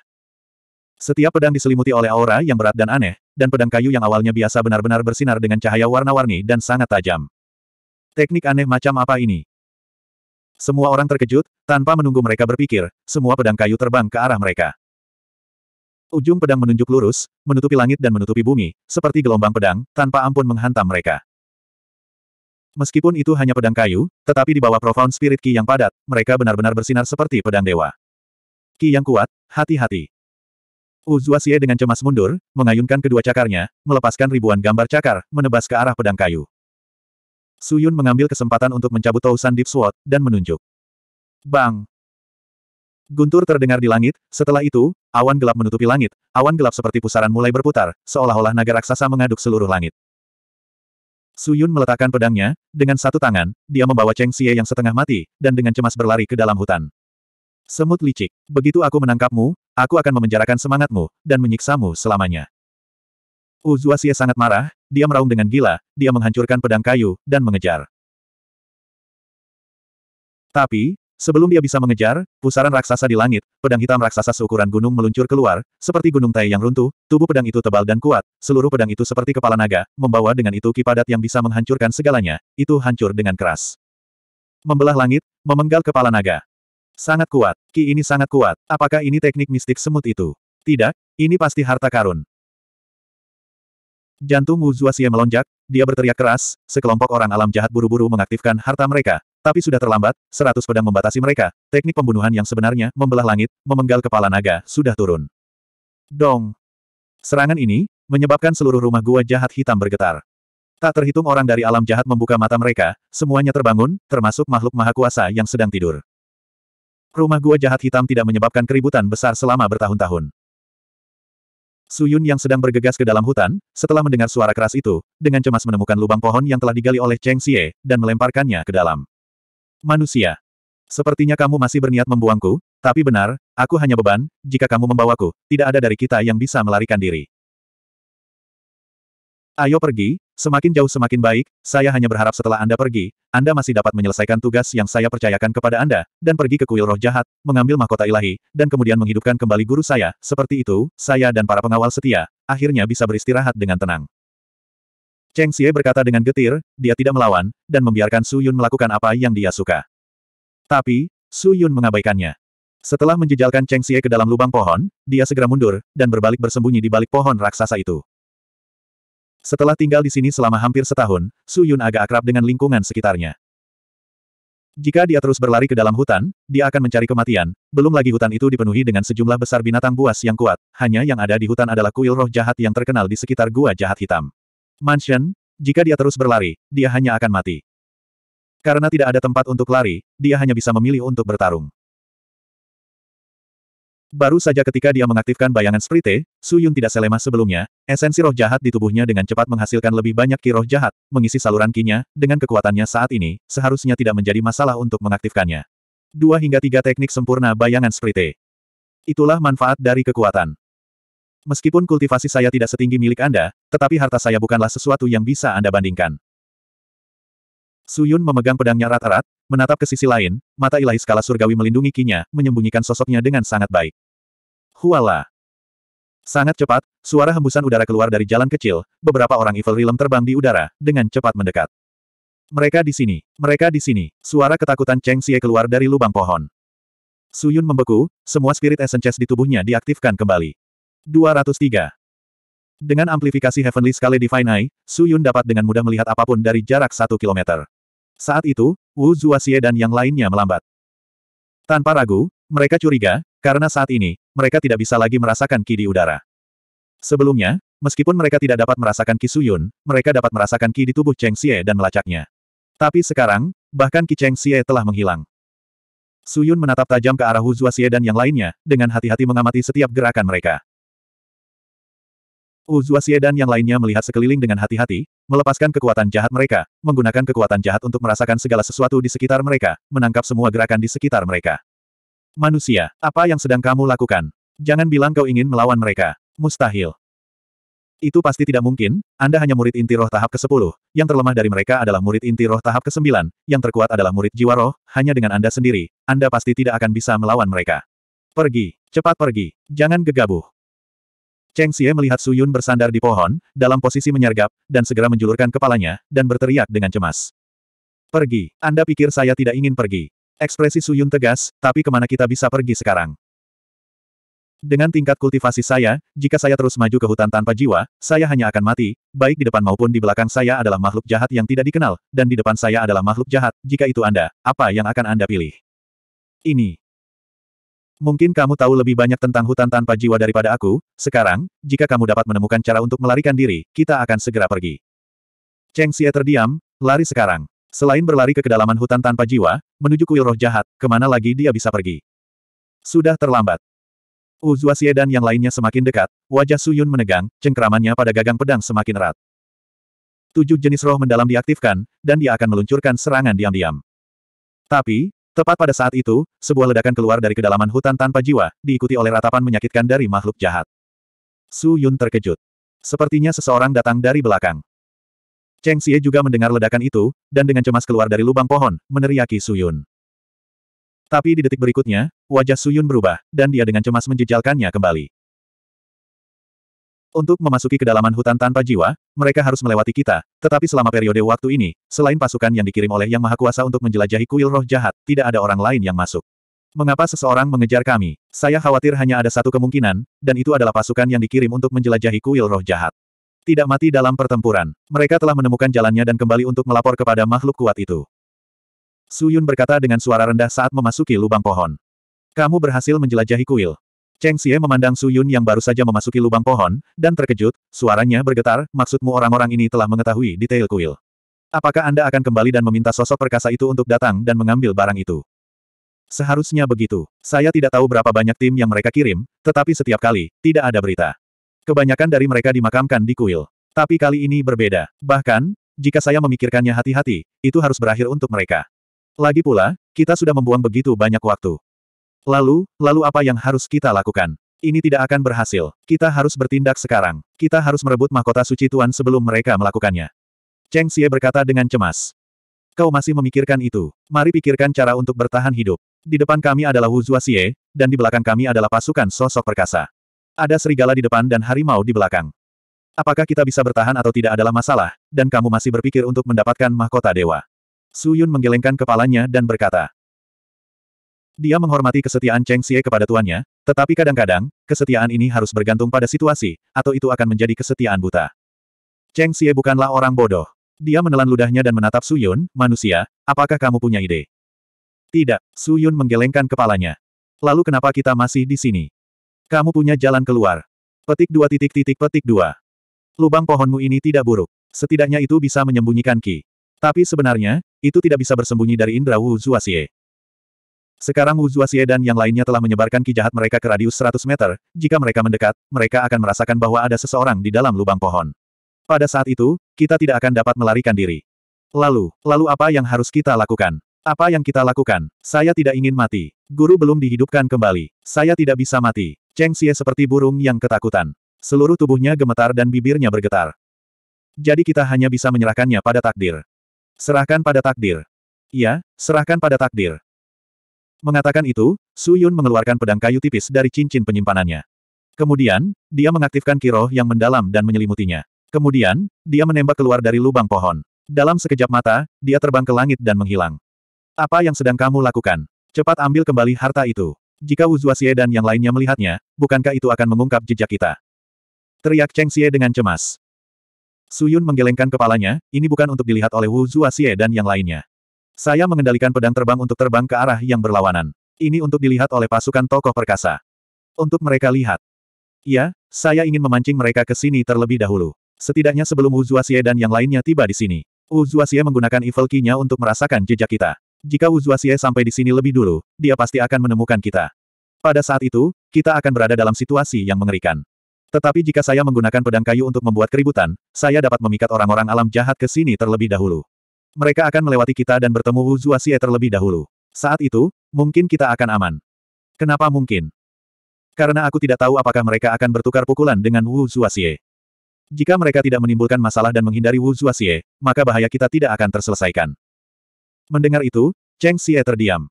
Setiap pedang diselimuti oleh aura yang berat dan aneh, dan pedang kayu yang awalnya biasa benar-benar bersinar dengan cahaya warna-warni dan sangat tajam. Teknik aneh macam apa ini? Semua orang terkejut, tanpa menunggu mereka berpikir, semua pedang kayu terbang ke arah mereka. Ujung pedang menunjuk lurus, menutupi langit dan menutupi bumi, seperti gelombang pedang, tanpa ampun menghantam mereka. Meskipun itu hanya pedang kayu, tetapi di bawah profound spirit Ki yang padat, mereka benar-benar bersinar seperti pedang dewa. Ki yang kuat, hati-hati. Uzuasie dengan cemas mundur, mengayunkan kedua cakarnya, melepaskan ribuan gambar cakar, menebas ke arah pedang kayu. Suyun mengambil kesempatan untuk mencabut Tousan Deep Sword, dan menunjuk. Bang! Guntur terdengar di langit, setelah itu, awan gelap menutupi langit, awan gelap seperti pusaran mulai berputar, seolah-olah naga raksasa mengaduk seluruh langit. Su Yun meletakkan pedangnya, dengan satu tangan, dia membawa Cheng Xie yang setengah mati, dan dengan cemas berlari ke dalam hutan. Semut licik, begitu aku menangkapmu, aku akan memenjarakan semangatmu, dan menyiksamu selamanya. Uzua Xie sangat marah, dia meraung dengan gila, dia menghancurkan pedang kayu, dan mengejar. Tapi, Sebelum dia bisa mengejar, pusaran raksasa di langit, pedang hitam raksasa seukuran gunung meluncur keluar, seperti gunung tai yang runtuh, tubuh pedang itu tebal dan kuat, seluruh pedang itu seperti kepala naga, membawa dengan itu kipadat yang bisa menghancurkan segalanya, itu hancur dengan keras. Membelah langit, memenggal kepala naga. Sangat kuat, ki ini sangat kuat, apakah ini teknik mistik semut itu? Tidak, ini pasti harta karun. Jantung Wu Zuaxie melonjak, dia berteriak keras, sekelompok orang alam jahat buru-buru mengaktifkan harta mereka, tapi sudah terlambat, seratus pedang membatasi mereka, teknik pembunuhan yang sebenarnya, membelah langit, memenggal kepala naga, sudah turun. Dong! Serangan ini, menyebabkan seluruh rumah gua jahat hitam bergetar. Tak terhitung orang dari alam jahat membuka mata mereka, semuanya terbangun, termasuk makhluk maha kuasa yang sedang tidur. Rumah gua jahat hitam tidak menyebabkan keributan besar selama bertahun-tahun. Suyun yang sedang bergegas ke dalam hutan, setelah mendengar suara keras itu, dengan cemas menemukan lubang pohon yang telah digali oleh Cheng Xie, dan melemparkannya ke dalam. Manusia. Sepertinya kamu masih berniat membuangku, tapi benar, aku hanya beban, jika kamu membawaku, tidak ada dari kita yang bisa melarikan diri. Ayo pergi, semakin jauh semakin baik, saya hanya berharap setelah Anda pergi, Anda masih dapat menyelesaikan tugas yang saya percayakan kepada Anda, dan pergi ke kuil roh jahat, mengambil mahkota ilahi, dan kemudian menghidupkan kembali guru saya, seperti itu, saya dan para pengawal setia, akhirnya bisa beristirahat dengan tenang. Cheng Xie berkata dengan getir, dia tidak melawan, dan membiarkan Su Yun melakukan apa yang dia suka. Tapi, Su Yun mengabaikannya. Setelah menjejalkan Cheng Xie ke dalam lubang pohon, dia segera mundur, dan berbalik bersembunyi di balik pohon raksasa itu. Setelah tinggal di sini selama hampir setahun, Su Yun agak akrab dengan lingkungan sekitarnya. Jika dia terus berlari ke dalam hutan, dia akan mencari kematian, belum lagi hutan itu dipenuhi dengan sejumlah besar binatang buas yang kuat, hanya yang ada di hutan adalah kuil roh jahat yang terkenal di sekitar gua jahat hitam. Mansion, jika dia terus berlari, dia hanya akan mati. Karena tidak ada tempat untuk lari, dia hanya bisa memilih untuk bertarung. Baru saja ketika dia mengaktifkan bayangan Sprite, Su Yun tidak selemah sebelumnya, esensi roh jahat di tubuhnya dengan cepat menghasilkan lebih banyak ki roh jahat, mengisi saluran kinya, dengan kekuatannya saat ini, seharusnya tidak menjadi masalah untuk mengaktifkannya. Dua hingga tiga teknik sempurna bayangan Sprite. Itulah manfaat dari kekuatan. Meskipun kultivasi saya tidak setinggi milik Anda, tetapi harta saya bukanlah sesuatu yang bisa Anda bandingkan. Suyun memegang pedangnya rat-rat, menatap ke sisi lain, mata ilahi skala surgawi melindungi kinya, menyembunyikan sosoknya dengan sangat baik. Huala! Sangat cepat, suara hembusan udara keluar dari jalan kecil, beberapa orang Evil Realm terbang di udara, dengan cepat mendekat. Mereka di sini, mereka di sini, suara ketakutan Cheng Xie keluar dari lubang pohon. Suyun membeku, semua spirit essences di tubuhnya diaktifkan kembali. 203. Dengan amplifikasi Heavenly Scale Divine Eye, Su Yun dapat dengan mudah melihat apapun dari jarak satu kilometer. Saat itu, Wu Zuaxie dan yang lainnya melambat. Tanpa ragu, mereka curiga, karena saat ini, mereka tidak bisa lagi merasakan ki di udara. Sebelumnya, meskipun mereka tidak dapat merasakan ki Su Yun, mereka dapat merasakan ki di tubuh Cheng Xie dan melacaknya. Tapi sekarang, bahkan ki Cheng Xie telah menghilang. Su Yun menatap tajam ke arah Wu Zuaxie dan yang lainnya, dengan hati-hati mengamati setiap gerakan mereka. Uzuasie dan yang lainnya melihat sekeliling dengan hati-hati, melepaskan kekuatan jahat mereka, menggunakan kekuatan jahat untuk merasakan segala sesuatu di sekitar mereka, menangkap semua gerakan di sekitar mereka. Manusia, apa yang sedang kamu lakukan? Jangan bilang kau ingin melawan mereka. Mustahil. Itu pasti tidak mungkin, Anda hanya murid inti roh tahap ke-10, yang terlemah dari mereka adalah murid inti roh tahap ke-9, yang terkuat adalah murid jiwa roh, hanya dengan Anda sendiri, Anda pasti tidak akan bisa melawan mereka. Pergi, cepat pergi, jangan gegabah. Cheng Xie melihat Su Yun bersandar di pohon, dalam posisi menyergap, dan segera menjulurkan kepalanya, dan berteriak dengan cemas. Pergi, Anda pikir saya tidak ingin pergi. Ekspresi Su Yun tegas, tapi kemana kita bisa pergi sekarang? Dengan tingkat kultivasi saya, jika saya terus maju ke hutan tanpa jiwa, saya hanya akan mati, baik di depan maupun di belakang saya adalah makhluk jahat yang tidak dikenal, dan di depan saya adalah makhluk jahat, jika itu Anda, apa yang akan Anda pilih? Ini, Mungkin kamu tahu lebih banyak tentang hutan tanpa jiwa daripada aku, sekarang, jika kamu dapat menemukan cara untuk melarikan diri, kita akan segera pergi. Cheng Xie terdiam, lari sekarang. Selain berlari ke kedalaman hutan tanpa jiwa, menuju kuil roh jahat, kemana lagi dia bisa pergi? Sudah terlambat. Xie dan yang lainnya semakin dekat, wajah Suyun menegang, cengkeramannya pada gagang pedang semakin erat. Tujuh jenis roh mendalam diaktifkan, dan dia akan meluncurkan serangan diam-diam. Tapi, Tepat pada saat itu, sebuah ledakan keluar dari kedalaman hutan tanpa jiwa, diikuti oleh ratapan menyakitkan dari makhluk jahat. Su Yun terkejut. Sepertinya seseorang datang dari belakang. Cheng Xie juga mendengar ledakan itu, dan dengan cemas keluar dari lubang pohon, meneriaki Su Yun. Tapi di detik berikutnya, wajah Su Yun berubah, dan dia dengan cemas menjejalkannya kembali. Untuk memasuki kedalaman hutan tanpa jiwa, mereka harus melewati kita, tetapi selama periode waktu ini, selain pasukan yang dikirim oleh Yang Maha Kuasa untuk menjelajahi kuil roh jahat, tidak ada orang lain yang masuk. Mengapa seseorang mengejar kami? Saya khawatir hanya ada satu kemungkinan, dan itu adalah pasukan yang dikirim untuk menjelajahi kuil roh jahat. Tidak mati dalam pertempuran, mereka telah menemukan jalannya dan kembali untuk melapor kepada makhluk kuat itu. Suyun berkata dengan suara rendah saat memasuki lubang pohon. Kamu berhasil menjelajahi kuil. Cheng Xie memandang Su Yun yang baru saja memasuki lubang pohon, dan terkejut, suaranya bergetar, maksudmu orang-orang ini telah mengetahui detail kuil. Apakah Anda akan kembali dan meminta sosok perkasa itu untuk datang dan mengambil barang itu? Seharusnya begitu. Saya tidak tahu berapa banyak tim yang mereka kirim, tetapi setiap kali, tidak ada berita. Kebanyakan dari mereka dimakamkan di kuil. Tapi kali ini berbeda. Bahkan, jika saya memikirkannya hati-hati, itu harus berakhir untuk mereka. Lagi pula, kita sudah membuang begitu banyak waktu. Lalu, lalu apa yang harus kita lakukan? Ini tidak akan berhasil. Kita harus bertindak sekarang. Kita harus merebut mahkota suci tuan sebelum mereka melakukannya. Cheng Xie berkata dengan cemas. Kau masih memikirkan itu. Mari pikirkan cara untuk bertahan hidup. Di depan kami adalah Wu Xie, dan di belakang kami adalah pasukan sosok perkasa. Ada serigala di depan dan harimau di belakang. Apakah kita bisa bertahan atau tidak adalah masalah, dan kamu masih berpikir untuk mendapatkan mahkota dewa. Su Yun menggelengkan kepalanya dan berkata, dia menghormati kesetiaan Cheng Xie kepada tuannya, tetapi kadang-kadang, kesetiaan ini harus bergantung pada situasi, atau itu akan menjadi kesetiaan buta. Cheng Xie bukanlah orang bodoh. Dia menelan ludahnya dan menatap Su Yun, manusia, apakah kamu punya ide? Tidak, Su Yun menggelengkan kepalanya. Lalu kenapa kita masih di sini? Kamu punya jalan keluar. Petik dua titik titik petik dua. Lubang pohonmu ini tidak buruk. Setidaknya itu bisa menyembunyikan Ki. Tapi sebenarnya, itu tidak bisa bersembunyi dari Indra Wu Xie. Sekarang Wu Zuaxie dan yang lainnya telah menyebarkan ki jahat mereka ke radius 100 meter, jika mereka mendekat, mereka akan merasakan bahwa ada seseorang di dalam lubang pohon. Pada saat itu, kita tidak akan dapat melarikan diri. Lalu, lalu apa yang harus kita lakukan? Apa yang kita lakukan? Saya tidak ingin mati. Guru belum dihidupkan kembali. Saya tidak bisa mati. Cheng Xie seperti burung yang ketakutan. Seluruh tubuhnya gemetar dan bibirnya bergetar. Jadi kita hanya bisa menyerahkannya pada takdir. Serahkan pada takdir. Iya, serahkan pada takdir. Mengatakan itu, Su Yun mengeluarkan pedang kayu tipis dari cincin penyimpanannya. Kemudian, dia mengaktifkan kiroh yang mendalam dan menyelimutinya. Kemudian, dia menembak keluar dari lubang pohon. Dalam sekejap mata, dia terbang ke langit dan menghilang. Apa yang sedang kamu lakukan? Cepat ambil kembali harta itu. Jika Wu Zuaxie dan yang lainnya melihatnya, bukankah itu akan mengungkap jejak kita? Teriak Cheng Xie dengan cemas. Suyun menggelengkan kepalanya, ini bukan untuk dilihat oleh Wu Zuaxie dan yang lainnya. Saya mengendalikan pedang terbang untuk terbang ke arah yang berlawanan. Ini untuk dilihat oleh pasukan tokoh perkasa. Untuk mereka lihat. Ya, saya ingin memancing mereka ke sini terlebih dahulu. Setidaknya sebelum Wu Zuaxie dan yang lainnya tiba di sini. Wu Zuaxie menggunakan evil key-nya untuk merasakan jejak kita. Jika Wu Zuaxie sampai di sini lebih dulu, dia pasti akan menemukan kita. Pada saat itu, kita akan berada dalam situasi yang mengerikan. Tetapi jika saya menggunakan pedang kayu untuk membuat keributan, saya dapat memikat orang-orang alam jahat ke sini terlebih dahulu. Mereka akan melewati kita dan bertemu Wu Zuasie terlebih dahulu. Saat itu, mungkin kita akan aman. Kenapa mungkin? Karena aku tidak tahu apakah mereka akan bertukar pukulan dengan Wu Zuasie. Jika mereka tidak menimbulkan masalah dan menghindari Wu Zuasie, maka bahaya kita tidak akan terselesaikan. Mendengar itu, Cheng Xie terdiam.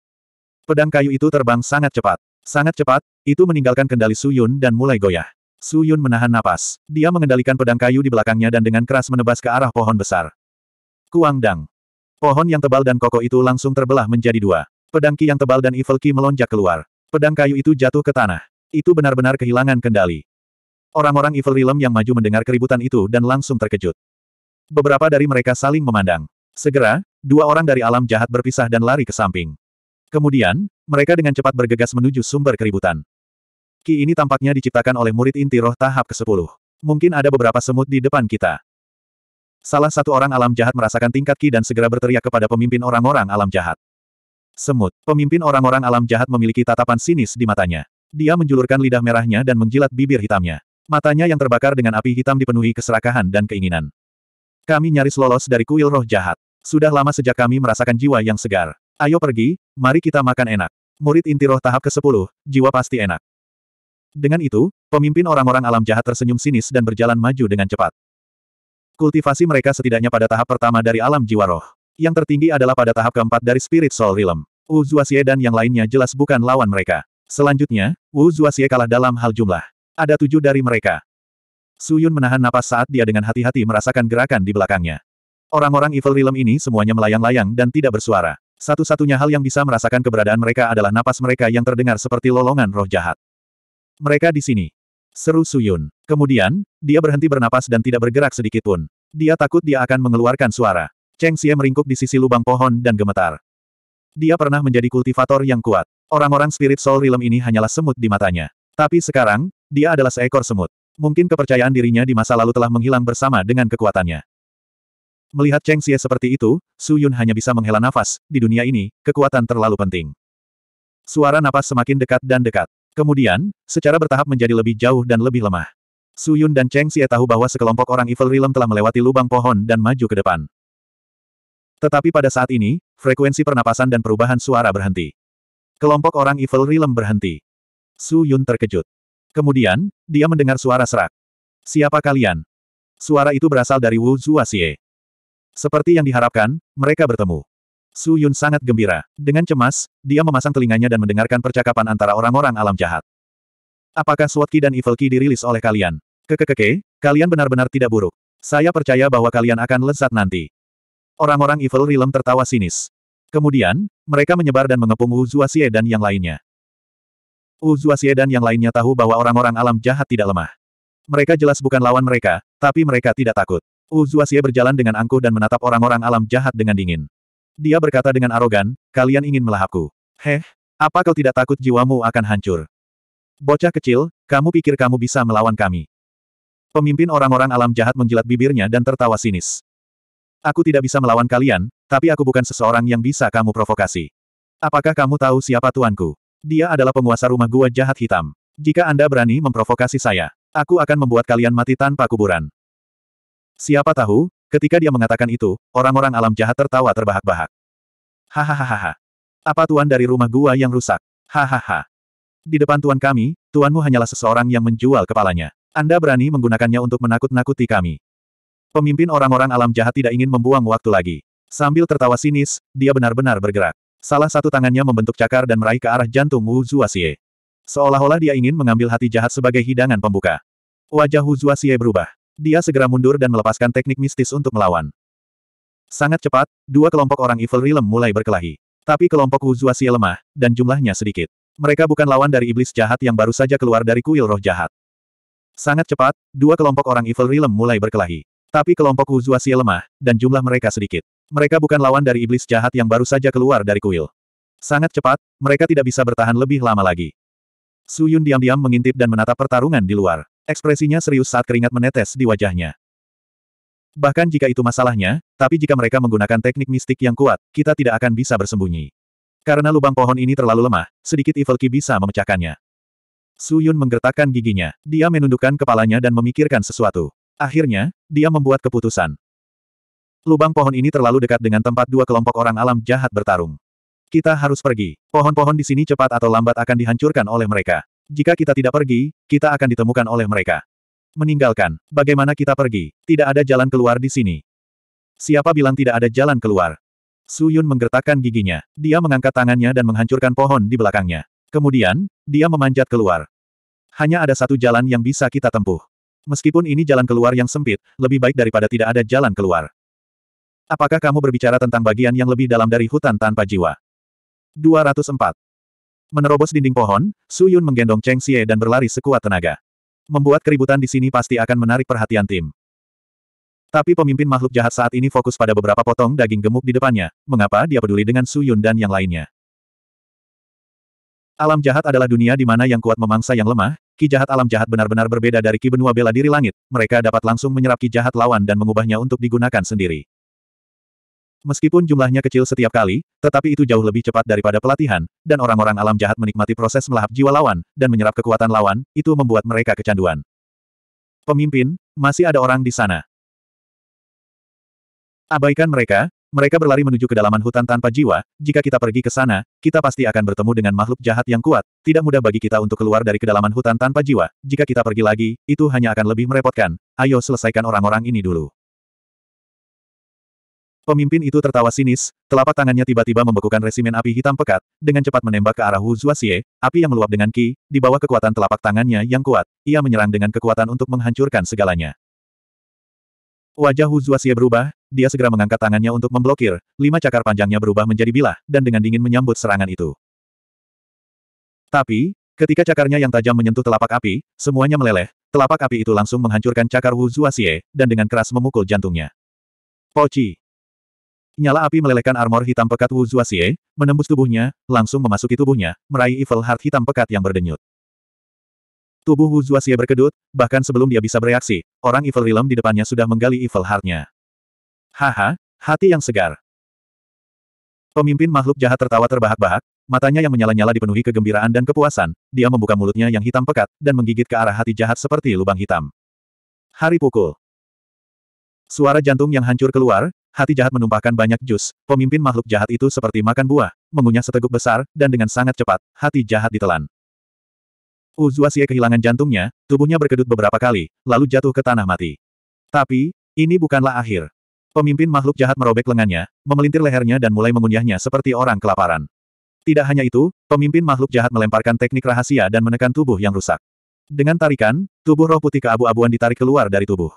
Pedang kayu itu terbang sangat cepat. Sangat cepat, itu meninggalkan kendali Su Yun dan mulai goyah. Su Yun menahan napas. Dia mengendalikan pedang kayu di belakangnya dan dengan keras menebas ke arah pohon besar. Kuangdang, Pohon yang tebal dan kokoh itu langsung terbelah menjadi dua. Pedang Ki yang tebal dan Evil Ki melonjak keluar. Pedang kayu itu jatuh ke tanah. Itu benar-benar kehilangan kendali. Orang-orang Evil Realm yang maju mendengar keributan itu dan langsung terkejut. Beberapa dari mereka saling memandang. Segera, dua orang dari alam jahat berpisah dan lari ke samping. Kemudian, mereka dengan cepat bergegas menuju sumber keributan. Ki ini tampaknya diciptakan oleh murid inti roh tahap ke-10. Mungkin ada beberapa semut di depan kita. Salah satu orang alam jahat merasakan tingkat Ki dan segera berteriak kepada pemimpin orang-orang alam jahat. Semut, pemimpin orang-orang alam jahat memiliki tatapan sinis di matanya. Dia menjulurkan lidah merahnya dan menjilat bibir hitamnya. Matanya yang terbakar dengan api hitam dipenuhi keserakahan dan keinginan. Kami nyaris lolos dari kuil roh jahat. Sudah lama sejak kami merasakan jiwa yang segar. Ayo pergi, mari kita makan enak. Murid inti roh tahap ke-10, jiwa pasti enak. Dengan itu, pemimpin orang-orang alam jahat tersenyum sinis dan berjalan maju dengan cepat. Kultivasi mereka setidaknya pada tahap pertama dari alam jiwa roh. Yang tertinggi adalah pada tahap keempat dari Spirit Soul Realm. Wu Zuaxie dan yang lainnya jelas bukan lawan mereka. Selanjutnya, Wu Zuaxie kalah dalam hal jumlah. Ada tujuh dari mereka. Su Yun menahan napas saat dia dengan hati-hati merasakan gerakan di belakangnya. Orang-orang Evil Realm ini semuanya melayang-layang dan tidak bersuara. Satu-satunya hal yang bisa merasakan keberadaan mereka adalah napas mereka yang terdengar seperti lolongan roh jahat. Mereka di sini. Seru Suyun. Kemudian, dia berhenti bernapas dan tidak bergerak sedikit pun. Dia takut dia akan mengeluarkan suara. Cheng Xie meringkuk di sisi lubang pohon dan gemetar. Dia pernah menjadi kultivator yang kuat. Orang-orang spirit soul realm ini hanyalah semut di matanya. Tapi sekarang, dia adalah seekor semut. Mungkin kepercayaan dirinya di masa lalu telah menghilang bersama dengan kekuatannya. Melihat Cheng Xie seperti itu, Su Yun hanya bisa menghela nafas, di dunia ini, kekuatan terlalu penting. Suara napas semakin dekat dan dekat. Kemudian, secara bertahap menjadi lebih jauh dan lebih lemah. Su Yun dan Cheng Xie tahu bahwa sekelompok orang Evil Realm telah melewati lubang pohon dan maju ke depan. Tetapi pada saat ini, frekuensi pernapasan dan perubahan suara berhenti. Kelompok orang Evil Realm berhenti. Su Yun terkejut. Kemudian, dia mendengar suara serak. Siapa kalian? Suara itu berasal dari Wu Zhuasie. Seperti yang diharapkan, mereka bertemu. Su Yun sangat gembira. Dengan cemas, dia memasang telinganya dan mendengarkan percakapan antara orang-orang alam jahat. Apakah SWAT Key dan Evil Key dirilis oleh kalian? Kekekeke, kalian benar-benar tidak buruk. Saya percaya bahwa kalian akan lezat nanti. Orang-orang Evil Realm tertawa sinis. Kemudian, mereka menyebar dan mengepung Wu Zuasie dan yang lainnya. Wu Zuasie dan yang lainnya tahu bahwa orang-orang alam jahat tidak lemah. Mereka jelas bukan lawan mereka, tapi mereka tidak takut. Wu Zuasie berjalan dengan angkuh dan menatap orang-orang alam jahat dengan dingin. Dia berkata dengan arogan, kalian ingin melahapku. Heh, apa kau tidak takut jiwamu akan hancur? Bocah kecil, kamu pikir kamu bisa melawan kami? Pemimpin orang-orang alam jahat menjilat bibirnya dan tertawa sinis. Aku tidak bisa melawan kalian, tapi aku bukan seseorang yang bisa kamu provokasi. Apakah kamu tahu siapa tuanku? Dia adalah penguasa rumah gua jahat hitam. Jika Anda berani memprovokasi saya, aku akan membuat kalian mati tanpa kuburan. Siapa tahu, Ketika dia mengatakan itu, orang-orang alam jahat tertawa terbahak-bahak. Hahaha. Apa tuan dari rumah gua yang rusak? Hahaha. Di depan tuan kami, tuanmu hanyalah seseorang yang menjual kepalanya. Anda berani menggunakannya untuk menakut-nakuti kami. Pemimpin orang-orang alam jahat tidak ingin membuang waktu lagi. Sambil tertawa sinis, dia benar-benar bergerak. Salah satu tangannya membentuk cakar dan meraih ke arah jantung Wu Zuasie. Seolah-olah dia ingin mengambil hati jahat sebagai hidangan pembuka. Wajah Wu Zuasie berubah. Dia segera mundur dan melepaskan teknik mistis untuk melawan. Sangat cepat, dua kelompok orang Evil Realm mulai berkelahi. Tapi kelompok Wuzuasie lemah, dan jumlahnya sedikit. Mereka bukan lawan dari iblis jahat yang baru saja keluar dari kuil roh jahat. Sangat cepat, dua kelompok orang Evil Realm mulai berkelahi. Tapi kelompok Wuzuasie lemah, dan jumlah mereka sedikit. Mereka bukan lawan dari iblis jahat yang baru saja keluar dari kuil. Sangat cepat, mereka tidak bisa bertahan lebih lama lagi. Su Yun diam-diam mengintip dan menatap pertarungan di luar. Ekspresinya serius saat keringat menetes di wajahnya. Bahkan jika itu masalahnya, tapi jika mereka menggunakan teknik mistik yang kuat, kita tidak akan bisa bersembunyi. Karena lubang pohon ini terlalu lemah, sedikit Evil Ki bisa memecahkannya. Su Yun menggertakkan giginya. Dia menundukkan kepalanya dan memikirkan sesuatu. Akhirnya, dia membuat keputusan. Lubang pohon ini terlalu dekat dengan tempat dua kelompok orang alam jahat bertarung. Kita harus pergi. Pohon-pohon di sini cepat atau lambat akan dihancurkan oleh mereka. Jika kita tidak pergi, kita akan ditemukan oleh mereka. Meninggalkan. Bagaimana kita pergi? Tidak ada jalan keluar di sini. Siapa bilang tidak ada jalan keluar? Su Yun menggertakkan giginya. Dia mengangkat tangannya dan menghancurkan pohon di belakangnya. Kemudian, dia memanjat keluar. Hanya ada satu jalan yang bisa kita tempuh. Meskipun ini jalan keluar yang sempit, lebih baik daripada tidak ada jalan keluar. Apakah kamu berbicara tentang bagian yang lebih dalam dari hutan tanpa jiwa? 204. Menerobos dinding pohon, Su Yun menggendong Cheng Xie dan berlari sekuat tenaga. Membuat keributan di sini pasti akan menarik perhatian tim. Tapi pemimpin makhluk jahat saat ini fokus pada beberapa potong daging gemuk di depannya. Mengapa dia peduli dengan Su Yun dan yang lainnya? Alam jahat adalah dunia di mana yang kuat memangsa yang lemah, ki jahat alam jahat benar-benar berbeda dari ki benua bela diri langit, mereka dapat langsung menyerap ki jahat lawan dan mengubahnya untuk digunakan sendiri. Meskipun jumlahnya kecil setiap kali, tetapi itu jauh lebih cepat daripada pelatihan, dan orang-orang alam jahat menikmati proses melahap jiwa lawan, dan menyerap kekuatan lawan, itu membuat mereka kecanduan. Pemimpin, masih ada orang di sana. Abaikan mereka, mereka berlari menuju kedalaman hutan tanpa jiwa, jika kita pergi ke sana, kita pasti akan bertemu dengan makhluk jahat yang kuat, tidak mudah bagi kita untuk keluar dari kedalaman hutan tanpa jiwa, jika kita pergi lagi, itu hanya akan lebih merepotkan, ayo selesaikan orang-orang ini dulu. Pemimpin itu tertawa sinis, telapak tangannya tiba-tiba membekukan resimen api hitam pekat, dengan cepat menembak ke arah Hu Zuaxie, api yang meluap dengan ki, di bawah kekuatan telapak tangannya yang kuat, ia menyerang dengan kekuatan untuk menghancurkan segalanya. Wajah Hu Zuaxie berubah, dia segera mengangkat tangannya untuk memblokir, lima cakar panjangnya berubah menjadi bilah, dan dengan dingin menyambut serangan itu. Tapi, ketika cakarnya yang tajam menyentuh telapak api, semuanya meleleh, telapak api itu langsung menghancurkan cakar Hu Zuaxie, dan dengan keras memukul jantungnya. Poci! Nyala api melelehkan armor hitam pekat Wu Zuaxie, menembus tubuhnya, langsung memasuki tubuhnya, meraih evil heart hitam pekat yang berdenyut. Tubuh Wu Zuaxie berkedut, bahkan sebelum dia bisa bereaksi, orang evil realm di depannya sudah menggali evil heartnya. Haha, hati yang segar. Pemimpin makhluk jahat tertawa terbahak-bahak, matanya yang menyala-nyala dipenuhi kegembiraan dan kepuasan, dia membuka mulutnya yang hitam pekat, dan menggigit ke arah hati jahat seperti lubang hitam. Hari pukul. Suara jantung yang hancur keluar, Hati jahat menumpahkan banyak jus, pemimpin makhluk jahat itu seperti makan buah, mengunyah seteguk besar, dan dengan sangat cepat, hati jahat ditelan. Uzuasie kehilangan jantungnya, tubuhnya berkedut beberapa kali, lalu jatuh ke tanah mati. Tapi, ini bukanlah akhir. Pemimpin makhluk jahat merobek lengannya, memelintir lehernya dan mulai mengunyahnya seperti orang kelaparan. Tidak hanya itu, pemimpin makhluk jahat melemparkan teknik rahasia dan menekan tubuh yang rusak. Dengan tarikan, tubuh roh putih keabu-abuan ditarik keluar dari tubuh.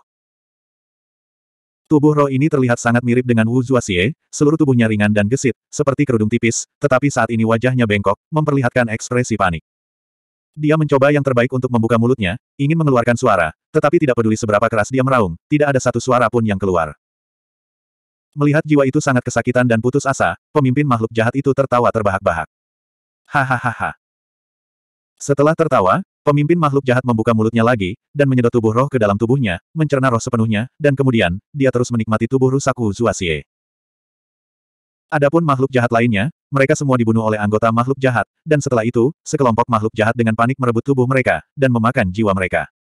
Tubuh roh ini terlihat sangat mirip dengan Wu Zuaxie, seluruh tubuhnya ringan dan gesit, seperti kerudung tipis, tetapi saat ini wajahnya bengkok, memperlihatkan ekspresi panik. Dia mencoba yang terbaik untuk membuka mulutnya, ingin mengeluarkan suara, tetapi tidak peduli seberapa keras dia meraung, tidak ada satu suara pun yang keluar. Melihat jiwa itu sangat kesakitan dan putus asa, pemimpin makhluk jahat itu tertawa terbahak-bahak. Hahaha. Setelah tertawa, Pemimpin makhluk jahat membuka mulutnya lagi, dan menyedot tubuh roh ke dalam tubuhnya, mencerna roh sepenuhnya, dan kemudian, dia terus menikmati tubuh rusak Wu Adapun makhluk jahat lainnya, mereka semua dibunuh oleh anggota makhluk jahat, dan setelah itu, sekelompok makhluk jahat dengan panik merebut tubuh mereka, dan memakan jiwa mereka.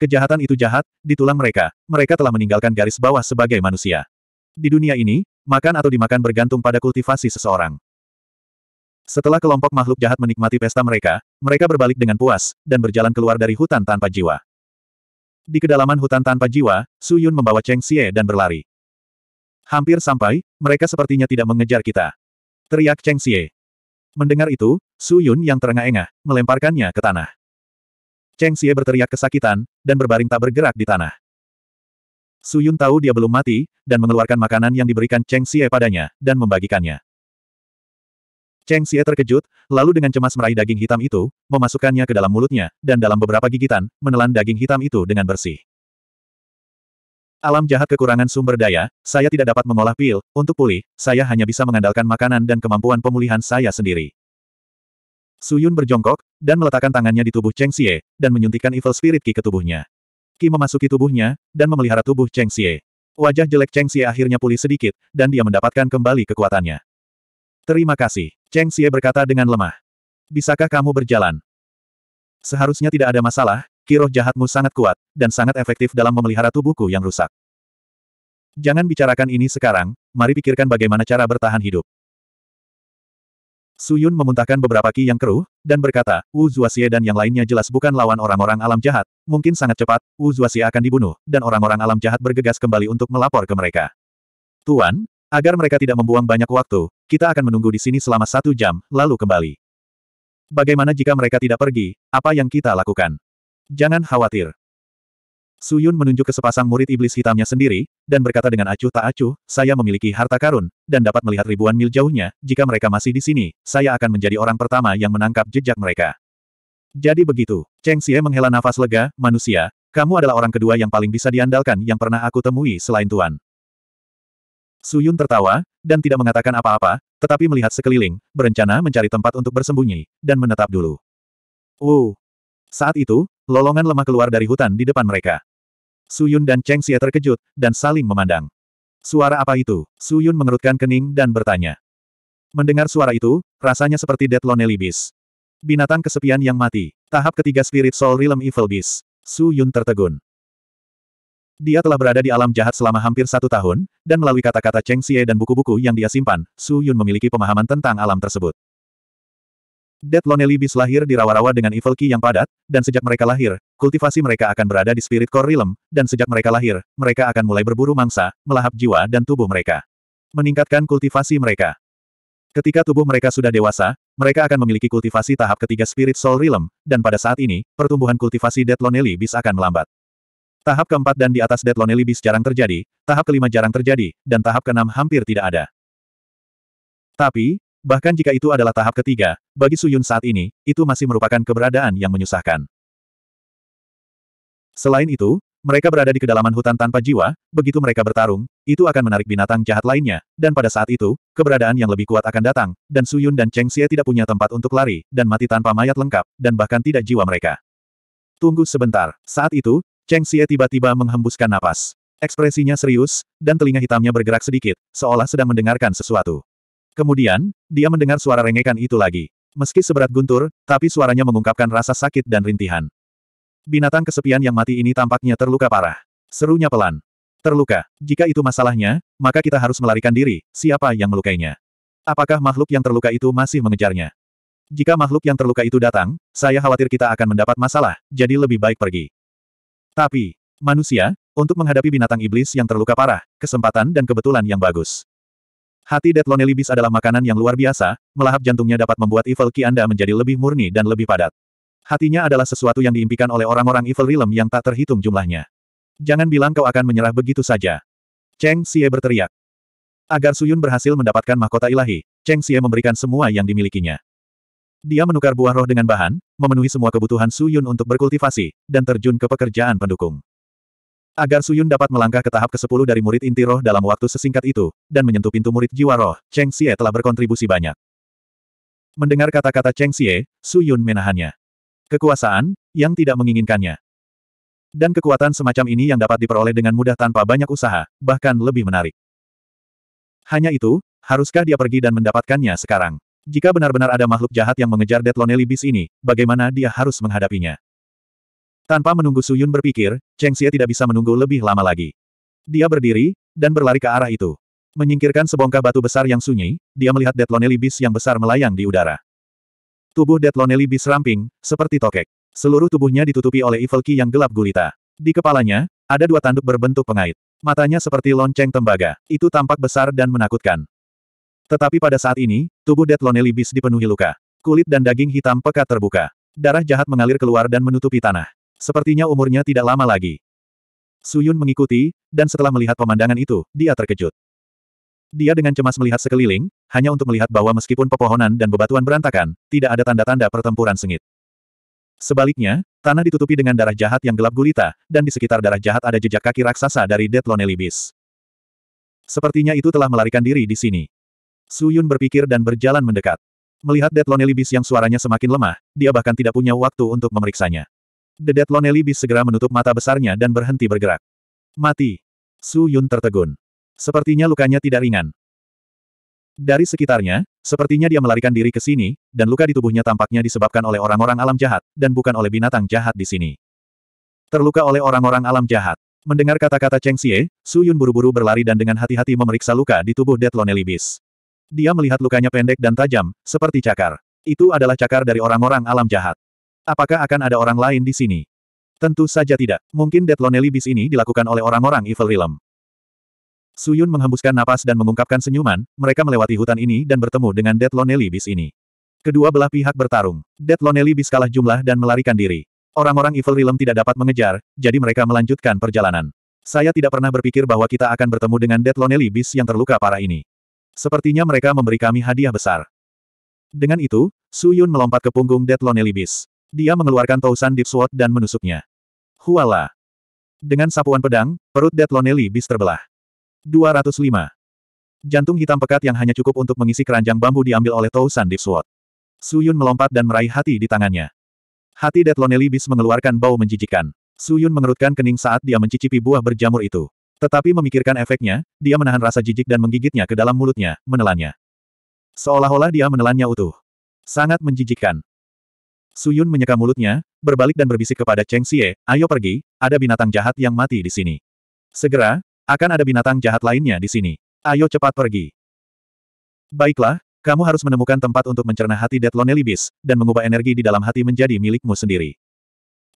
Kejahatan itu jahat, di tulang mereka, mereka telah meninggalkan garis bawah sebagai manusia. Di dunia ini, makan atau dimakan bergantung pada kultivasi seseorang. Setelah kelompok makhluk jahat menikmati pesta mereka, mereka berbalik dengan puas, dan berjalan keluar dari hutan tanpa jiwa. Di kedalaman hutan tanpa jiwa, Su Yun membawa Cheng Xie dan berlari. Hampir sampai, mereka sepertinya tidak mengejar kita. Teriak Cheng Xie. Mendengar itu, Su Yun yang terengah-engah, melemparkannya ke tanah. Cheng Xie berteriak kesakitan, dan berbaring tak bergerak di tanah. Su Yun tahu dia belum mati, dan mengeluarkan makanan yang diberikan Cheng Xie padanya, dan membagikannya. Cheng Xie terkejut, lalu dengan cemas meraih daging hitam itu, memasukkannya ke dalam mulutnya, dan dalam beberapa gigitan, menelan daging hitam itu dengan bersih. Alam jahat kekurangan sumber daya, saya tidak dapat mengolah pil, untuk pulih, saya hanya bisa mengandalkan makanan dan kemampuan pemulihan saya sendiri. Suyun berjongkok, dan meletakkan tangannya di tubuh Cheng Xie, dan menyuntikkan Evil Spirit Ki ke tubuhnya. Ki memasuki tubuhnya, dan memelihara tubuh Cheng Xie. Wajah jelek Cheng Xie akhirnya pulih sedikit, dan dia mendapatkan kembali kekuatannya. Terima kasih. Cheng Xie berkata dengan lemah. Bisakah kamu berjalan? Seharusnya tidak ada masalah, kiroh jahatmu sangat kuat, dan sangat efektif dalam memelihara tubuhku yang rusak. Jangan bicarakan ini sekarang, mari pikirkan bagaimana cara bertahan hidup. Su Yun memuntahkan beberapa ki yang keruh, dan berkata, Wu Zuaxie dan yang lainnya jelas bukan lawan orang-orang alam jahat, mungkin sangat cepat, Wu Zuaxie akan dibunuh, dan orang-orang alam jahat bergegas kembali untuk melapor ke mereka. Tuan, agar mereka tidak membuang banyak waktu, kita akan menunggu di sini selama satu jam, lalu kembali. Bagaimana jika mereka tidak pergi, apa yang kita lakukan? Jangan khawatir. Su Yun menunjuk ke sepasang murid iblis hitamnya sendiri, dan berkata dengan acuh tak acuh, saya memiliki harta karun, dan dapat melihat ribuan mil jauhnya, jika mereka masih di sini, saya akan menjadi orang pertama yang menangkap jejak mereka. Jadi begitu, Cheng Xie menghela nafas lega, manusia, kamu adalah orang kedua yang paling bisa diandalkan yang pernah aku temui selain Tuan. Su Yun tertawa, dan tidak mengatakan apa-apa, tetapi melihat sekeliling, berencana mencari tempat untuk bersembunyi, dan menetap dulu. Wow! Oh. Saat itu, lolongan lemah keluar dari hutan di depan mereka. Su Yun dan Cheng Xie terkejut, dan saling memandang. Suara apa itu? Su Yun mengerutkan kening dan bertanya. Mendengar suara itu, rasanya seperti dead lonely Beast. Binatang kesepian yang mati. Tahap ketiga Spirit Soul Realm Evil Beast. Su Yun tertegun. Dia telah berada di alam jahat selama hampir satu tahun, dan melalui kata-kata Cheng Xie dan buku-buku yang dia simpan, Su Yun memiliki pemahaman tentang alam tersebut. Dead Lonely Beast lahir di rawa-rawa dengan Evil Key yang padat, dan sejak mereka lahir, kultivasi mereka akan berada di Spirit Core Realm, dan sejak mereka lahir, mereka akan mulai berburu mangsa, melahap jiwa dan tubuh mereka. Meningkatkan kultivasi mereka. Ketika tubuh mereka sudah dewasa, mereka akan memiliki kultivasi tahap ketiga Spirit Soul Realm, dan pada saat ini, pertumbuhan kultivasi Dead Lonely Beast akan melambat. Tahap keempat dan di atas Deadlone Libis jarang terjadi, tahap kelima jarang terjadi, dan tahap keenam hampir tidak ada. Tapi, bahkan jika itu adalah tahap ketiga, bagi Suyun saat ini, itu masih merupakan keberadaan yang menyusahkan. Selain itu, mereka berada di kedalaman hutan tanpa jiwa, begitu mereka bertarung, itu akan menarik binatang jahat lainnya, dan pada saat itu, keberadaan yang lebih kuat akan datang, dan Suyun dan Cheng Xie tidak punya tempat untuk lari, dan mati tanpa mayat lengkap, dan bahkan tidak jiwa mereka. Tunggu sebentar, saat itu, Cheng Xie tiba-tiba menghembuskan napas. Ekspresinya serius, dan telinga hitamnya bergerak sedikit, seolah sedang mendengarkan sesuatu. Kemudian, dia mendengar suara rengekan itu lagi. Meski seberat guntur, tapi suaranya mengungkapkan rasa sakit dan rintihan. Binatang kesepian yang mati ini tampaknya terluka parah. Serunya pelan. Terluka. Jika itu masalahnya, maka kita harus melarikan diri, siapa yang melukainya. Apakah makhluk yang terluka itu masih mengejarnya? Jika makhluk yang terluka itu datang, saya khawatir kita akan mendapat masalah, jadi lebih baik pergi. Tapi, manusia, untuk menghadapi binatang iblis yang terluka parah, kesempatan dan kebetulan yang bagus. Hati Detlonelibis adalah makanan yang luar biasa, melahap jantungnya dapat membuat Evil Ki Anda menjadi lebih murni dan lebih padat. Hatinya adalah sesuatu yang diimpikan oleh orang-orang Evil Realm yang tak terhitung jumlahnya. Jangan bilang kau akan menyerah begitu saja. Cheng Xie berteriak. Agar Suyun berhasil mendapatkan mahkota ilahi, Cheng Xie memberikan semua yang dimilikinya. Dia menukar buah roh dengan bahan, memenuhi semua kebutuhan Suyun untuk berkultivasi, dan terjun ke pekerjaan pendukung. Agar Suyun dapat melangkah ke tahap ke-10 dari murid inti roh dalam waktu sesingkat itu, dan menyentuh pintu murid jiwa roh, Cheng Xie telah berkontribusi banyak. Mendengar kata-kata Cheng Xie, Suyun menahannya. Kekuasaan, yang tidak menginginkannya. Dan kekuatan semacam ini yang dapat diperoleh dengan mudah tanpa banyak usaha, bahkan lebih menarik. Hanya itu, haruskah dia pergi dan mendapatkannya sekarang? Jika benar-benar ada makhluk jahat yang mengejar Detloneli Beast ini, bagaimana dia harus menghadapinya? Tanpa menunggu Suyun berpikir, Cheng Xie tidak bisa menunggu lebih lama lagi. Dia berdiri, dan berlari ke arah itu. Menyingkirkan sebongkah batu besar yang sunyi, dia melihat Detloneli Beast yang besar melayang di udara. Tubuh Detloneli Beast ramping, seperti tokek. Seluruh tubuhnya ditutupi oleh Evil Ki yang gelap gulita. Di kepalanya, ada dua tanduk berbentuk pengait. Matanya seperti lonceng tembaga. Itu tampak besar dan menakutkan. Tetapi pada saat ini, tubuh Lonely Beast dipenuhi luka. Kulit dan daging hitam pekat terbuka. Darah jahat mengalir keluar dan menutupi tanah. Sepertinya umurnya tidak lama lagi. Suyun mengikuti, dan setelah melihat pemandangan itu, dia terkejut. Dia dengan cemas melihat sekeliling, hanya untuk melihat bahwa meskipun pepohonan dan bebatuan berantakan, tidak ada tanda-tanda pertempuran sengit. Sebaliknya, tanah ditutupi dengan darah jahat yang gelap gulita, dan di sekitar darah jahat ada jejak kaki raksasa dari Detlonelibis. Sepertinya itu telah melarikan diri di sini. Suyun berpikir dan berjalan mendekat. Melihat Detloneli Beast yang suaranya semakin lemah, dia bahkan tidak punya waktu untuk memeriksanya. The Detloneli Beast segera menutup mata besarnya dan berhenti bergerak. Mati. Su Yun tertegun. Sepertinya lukanya tidak ringan. Dari sekitarnya, sepertinya dia melarikan diri ke sini, dan luka di tubuhnya tampaknya disebabkan oleh orang-orang alam jahat, dan bukan oleh binatang jahat di sini. Terluka oleh orang-orang alam jahat. Mendengar kata-kata Cheng Xie, Su Yun buru-buru berlari dan dengan hati-hati memeriksa luka di tubuh Detloneli Beast. Dia melihat lukanya pendek dan tajam, seperti cakar. Itu adalah cakar dari orang-orang alam jahat. Apakah akan ada orang lain di sini? Tentu saja tidak. Mungkin Lonely bis ini dilakukan oleh orang-orang Evil Realm. Suyun menghembuskan napas dan mengungkapkan senyuman, mereka melewati hutan ini dan bertemu dengan Lonely bis ini. Kedua belah pihak bertarung. Lonely bis kalah jumlah dan melarikan diri. Orang-orang Evil Realm tidak dapat mengejar, jadi mereka melanjutkan perjalanan. Saya tidak pernah berpikir bahwa kita akan bertemu dengan Lonely bis yang terluka parah ini. Sepertinya mereka memberi kami hadiah besar. Dengan itu, Su Yun melompat ke punggung Detlon Beast. Dia mengeluarkan tausan Deep Sword dan menusuknya. Huala! Dengan sapuan pedang, perut Detlon Beast terbelah. 205. Jantung hitam pekat yang hanya cukup untuk mengisi keranjang bambu diambil oleh tausan Deep Sword. Su Yun melompat dan meraih hati di tangannya. Hati Detlon Beast mengeluarkan bau menjijikan. Su Yun mengerutkan kening saat dia mencicipi buah berjamur itu. Tetapi memikirkan efeknya, dia menahan rasa jijik dan menggigitnya ke dalam mulutnya, menelannya. Seolah-olah dia menelannya utuh. Sangat menjijikkan. Suyun menyeka mulutnya, berbalik dan berbisik kepada Cheng Xie, ayo pergi, ada binatang jahat yang mati di sini. Segera, akan ada binatang jahat lainnya di sini. Ayo cepat pergi. Baiklah, kamu harus menemukan tempat untuk mencerna hati Detlon Elibis, dan mengubah energi di dalam hati menjadi milikmu sendiri.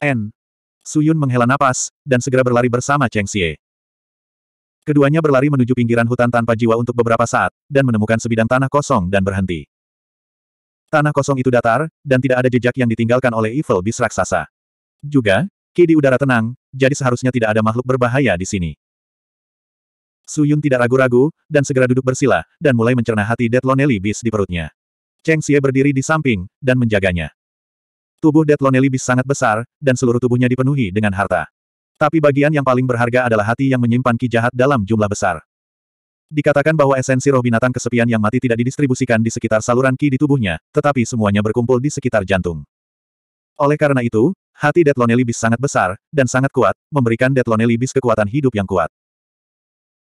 N. Suyun menghela napas, dan segera berlari bersama Cheng Xie. Keduanya berlari menuju pinggiran hutan tanpa jiwa untuk beberapa saat, dan menemukan sebidang tanah kosong dan berhenti. Tanah kosong itu datar, dan tidak ada jejak yang ditinggalkan oleh Evil Beast raksasa. Juga, Ki di udara tenang, jadi seharusnya tidak ada makhluk berbahaya di sini. Suyun tidak ragu-ragu, dan segera duduk bersila, dan mulai mencerna hati Lonely Beast di perutnya. Cheng Xie berdiri di samping, dan menjaganya. Tubuh Lonely Beast sangat besar, dan seluruh tubuhnya dipenuhi dengan harta. Tapi bagian yang paling berharga adalah hati yang menyimpan ki jahat dalam jumlah besar. Dikatakan bahwa esensi roh binatang kesepian yang mati tidak didistribusikan di sekitar saluran ki di tubuhnya, tetapi semuanya berkumpul di sekitar jantung. Oleh karena itu, hati Detloneli bis sangat besar, dan sangat kuat, memberikan Detloneli bis kekuatan hidup yang kuat.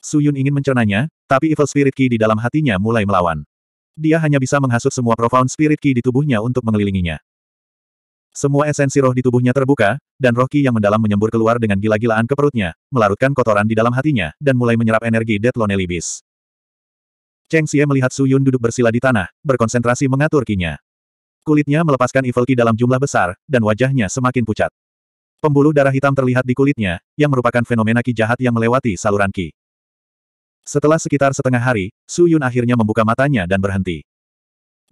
Suyun ingin mencernanya, tapi evil spirit ki di dalam hatinya mulai melawan. Dia hanya bisa menghasut semua profound spirit ki di tubuhnya untuk mengelilinginya. Semua esensi roh di tubuhnya terbuka, dan roh ki yang mendalam menyembur keluar dengan gila-gilaan ke perutnya, melarutkan kotoran di dalam hatinya, dan mulai menyerap energi Deathlone Libis. Cheng Xie melihat Su Yun duduk bersila di tanah, berkonsentrasi mengatur kinya. Kulitnya melepaskan evil ki dalam jumlah besar, dan wajahnya semakin pucat. Pembuluh darah hitam terlihat di kulitnya, yang merupakan fenomena ki jahat yang melewati saluran ki. Setelah sekitar setengah hari, Su Yun akhirnya membuka matanya dan berhenti.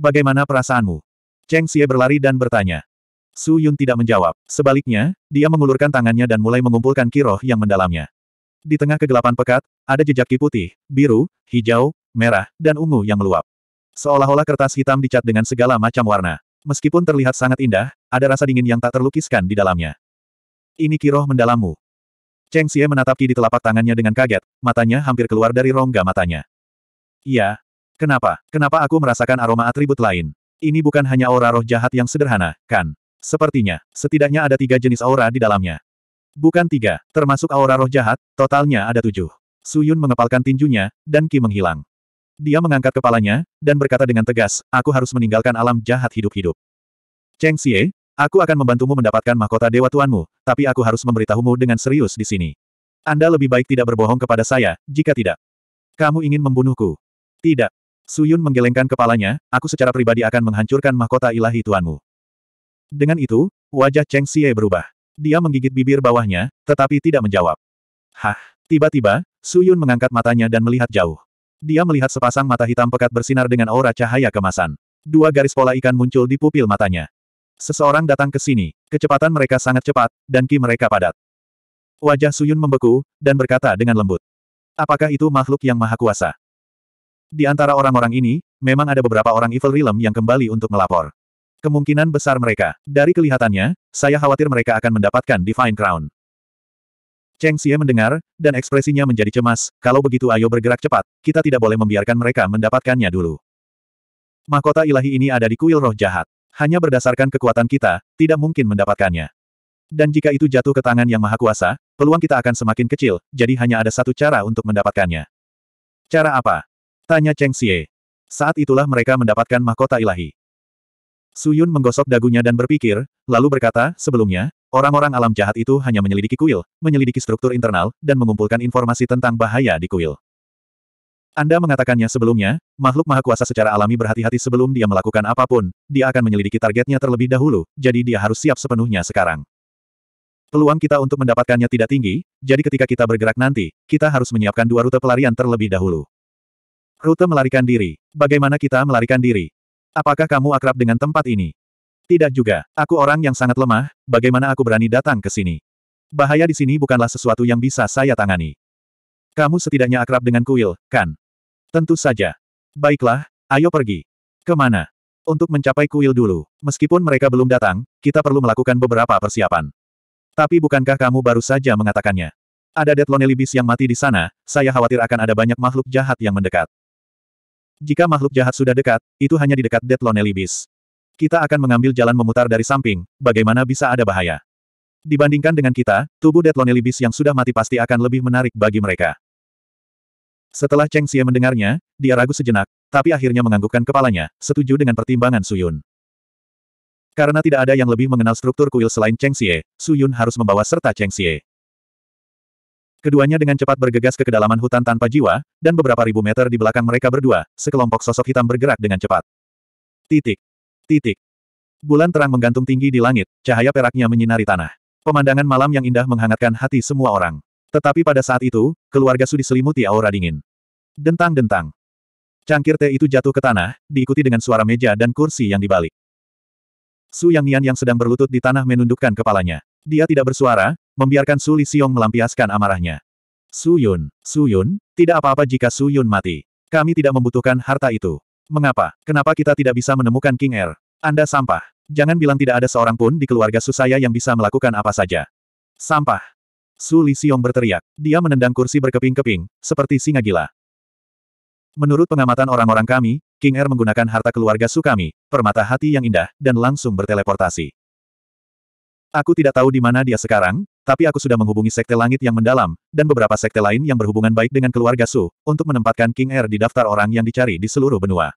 Bagaimana perasaanmu? Cheng Xie berlari dan bertanya. Su Yun tidak menjawab. Sebaliknya, dia mengulurkan tangannya dan mulai mengumpulkan kiroh yang mendalamnya. Di tengah kegelapan pekat, ada jejak ki putih, biru, hijau, merah, dan ungu yang meluap. Seolah-olah kertas hitam dicat dengan segala macam warna. Meskipun terlihat sangat indah, ada rasa dingin yang tak terlukiskan di dalamnya. Ini kiroh mendalammu. Cheng Xie menatap ki di telapak tangannya dengan kaget, matanya hampir keluar dari rongga matanya. Iya. Kenapa? Kenapa aku merasakan aroma atribut lain? Ini bukan hanya aura roh jahat yang sederhana, kan? Sepertinya, setidaknya ada tiga jenis aura di dalamnya. Bukan tiga, termasuk aura roh jahat, totalnya ada tujuh. Suyun mengepalkan tinjunya, dan Ki menghilang. Dia mengangkat kepalanya, dan berkata dengan tegas, aku harus meninggalkan alam jahat hidup-hidup. Cheng Xie, aku akan membantumu mendapatkan mahkota dewa tuanmu, tapi aku harus memberitahumu dengan serius di sini. Anda lebih baik tidak berbohong kepada saya, jika tidak. Kamu ingin membunuhku? Tidak. Suyun menggelengkan kepalanya, aku secara pribadi akan menghancurkan mahkota ilahi tuanmu. Dengan itu, wajah Cheng Xie berubah. Dia menggigit bibir bawahnya, tetapi tidak menjawab. Hah! Tiba-tiba, Su Yun mengangkat matanya dan melihat jauh. Dia melihat sepasang mata hitam pekat bersinar dengan aura cahaya kemasan. Dua garis pola ikan muncul di pupil matanya. Seseorang datang ke sini, kecepatan mereka sangat cepat, dan ki mereka padat. Wajah Su Yun membeku, dan berkata dengan lembut. Apakah itu makhluk yang maha kuasa? Di antara orang-orang ini, memang ada beberapa orang Evil Realm yang kembali untuk melapor. Kemungkinan besar mereka. Dari kelihatannya, saya khawatir mereka akan mendapatkan Divine Crown. Cheng Xie mendengar, dan ekspresinya menjadi cemas, kalau begitu ayo bergerak cepat, kita tidak boleh membiarkan mereka mendapatkannya dulu. Mahkota ilahi ini ada di kuil roh jahat. Hanya berdasarkan kekuatan kita, tidak mungkin mendapatkannya. Dan jika itu jatuh ke tangan yang maha kuasa, peluang kita akan semakin kecil, jadi hanya ada satu cara untuk mendapatkannya. Cara apa? Tanya Cheng Xie. Saat itulah mereka mendapatkan mahkota ilahi. Suyun menggosok dagunya dan berpikir, lalu berkata, sebelumnya, orang-orang alam jahat itu hanya menyelidiki kuil, menyelidiki struktur internal, dan mengumpulkan informasi tentang bahaya di kuil. Anda mengatakannya sebelumnya, makhluk maha kuasa secara alami berhati-hati sebelum dia melakukan apapun, dia akan menyelidiki targetnya terlebih dahulu, jadi dia harus siap sepenuhnya sekarang. Peluang kita untuk mendapatkannya tidak tinggi, jadi ketika kita bergerak nanti, kita harus menyiapkan dua rute pelarian terlebih dahulu. Rute melarikan diri. Bagaimana kita melarikan diri? Apakah kamu akrab dengan tempat ini? Tidak juga. Aku orang yang sangat lemah, bagaimana aku berani datang ke sini? Bahaya di sini bukanlah sesuatu yang bisa saya tangani. Kamu setidaknya akrab dengan kuil, kan? Tentu saja. Baiklah, ayo pergi. Kemana? Untuk mencapai kuil dulu. Meskipun mereka belum datang, kita perlu melakukan beberapa persiapan. Tapi bukankah kamu baru saja mengatakannya? Ada Detlonelibis yang mati di sana, saya khawatir akan ada banyak makhluk jahat yang mendekat. Jika makhluk jahat sudah dekat, itu hanya di dekat Detloneli Kita akan mengambil jalan memutar dari samping, bagaimana bisa ada bahaya. Dibandingkan dengan kita, tubuh Detloneli yang sudah mati pasti akan lebih menarik bagi mereka. Setelah Cheng Xie mendengarnya, dia ragu sejenak, tapi akhirnya menganggukkan kepalanya, setuju dengan pertimbangan Su Yun. Karena tidak ada yang lebih mengenal struktur kuil selain Cheng Xie, Su Yun harus membawa serta Cheng Xie. Keduanya dengan cepat bergegas ke kedalaman hutan tanpa jiwa, dan beberapa ribu meter di belakang mereka berdua, sekelompok sosok hitam bergerak dengan cepat. Titik. Titik. Bulan terang menggantung tinggi di langit, cahaya peraknya menyinari tanah. Pemandangan malam yang indah menghangatkan hati semua orang. Tetapi pada saat itu, keluarga Su diselimuti aura dingin. Dentang-dentang. Cangkir teh itu jatuh ke tanah, diikuti dengan suara meja dan kursi yang dibalik. Su Yang Nian yang sedang berlutut di tanah menundukkan kepalanya. Dia tidak bersuara, membiarkan Su Lisiong melampiaskan amarahnya. Su Yun, Su Yun, tidak apa-apa jika Su Yun mati. Kami tidak membutuhkan harta itu. Mengapa? Kenapa kita tidak bisa menemukan King Er? Anda sampah. Jangan bilang tidak ada seorang pun di keluarga Su saya yang bisa melakukan apa saja. Sampah. Su Lisiong berteriak. Dia menendang kursi berkeping-keping, seperti singa gila. Menurut pengamatan orang-orang kami, King Er menggunakan harta keluarga Su kami, permata hati yang indah, dan langsung berteleportasi. Aku tidak tahu di mana dia sekarang, tapi aku sudah menghubungi Sekte Langit yang mendalam, dan beberapa sekte lain yang berhubungan baik dengan keluarga Su, untuk menempatkan King Air er di daftar orang yang dicari di seluruh benua.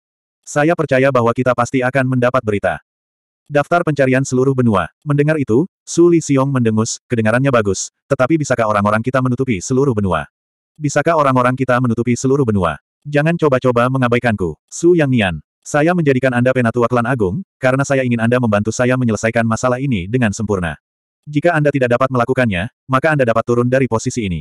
Saya percaya bahwa kita pasti akan mendapat berita. Daftar pencarian seluruh benua. Mendengar itu, Su Li Xiong mendengus, kedengarannya bagus, tetapi bisakah orang-orang kita menutupi seluruh benua? Bisakah orang-orang kita menutupi seluruh benua? Jangan coba-coba mengabaikanku. Su Yang Nian, saya menjadikan Anda penatua klan agung, karena saya ingin Anda membantu saya menyelesaikan masalah ini dengan sempurna. Jika Anda tidak dapat melakukannya, maka Anda dapat turun dari posisi ini.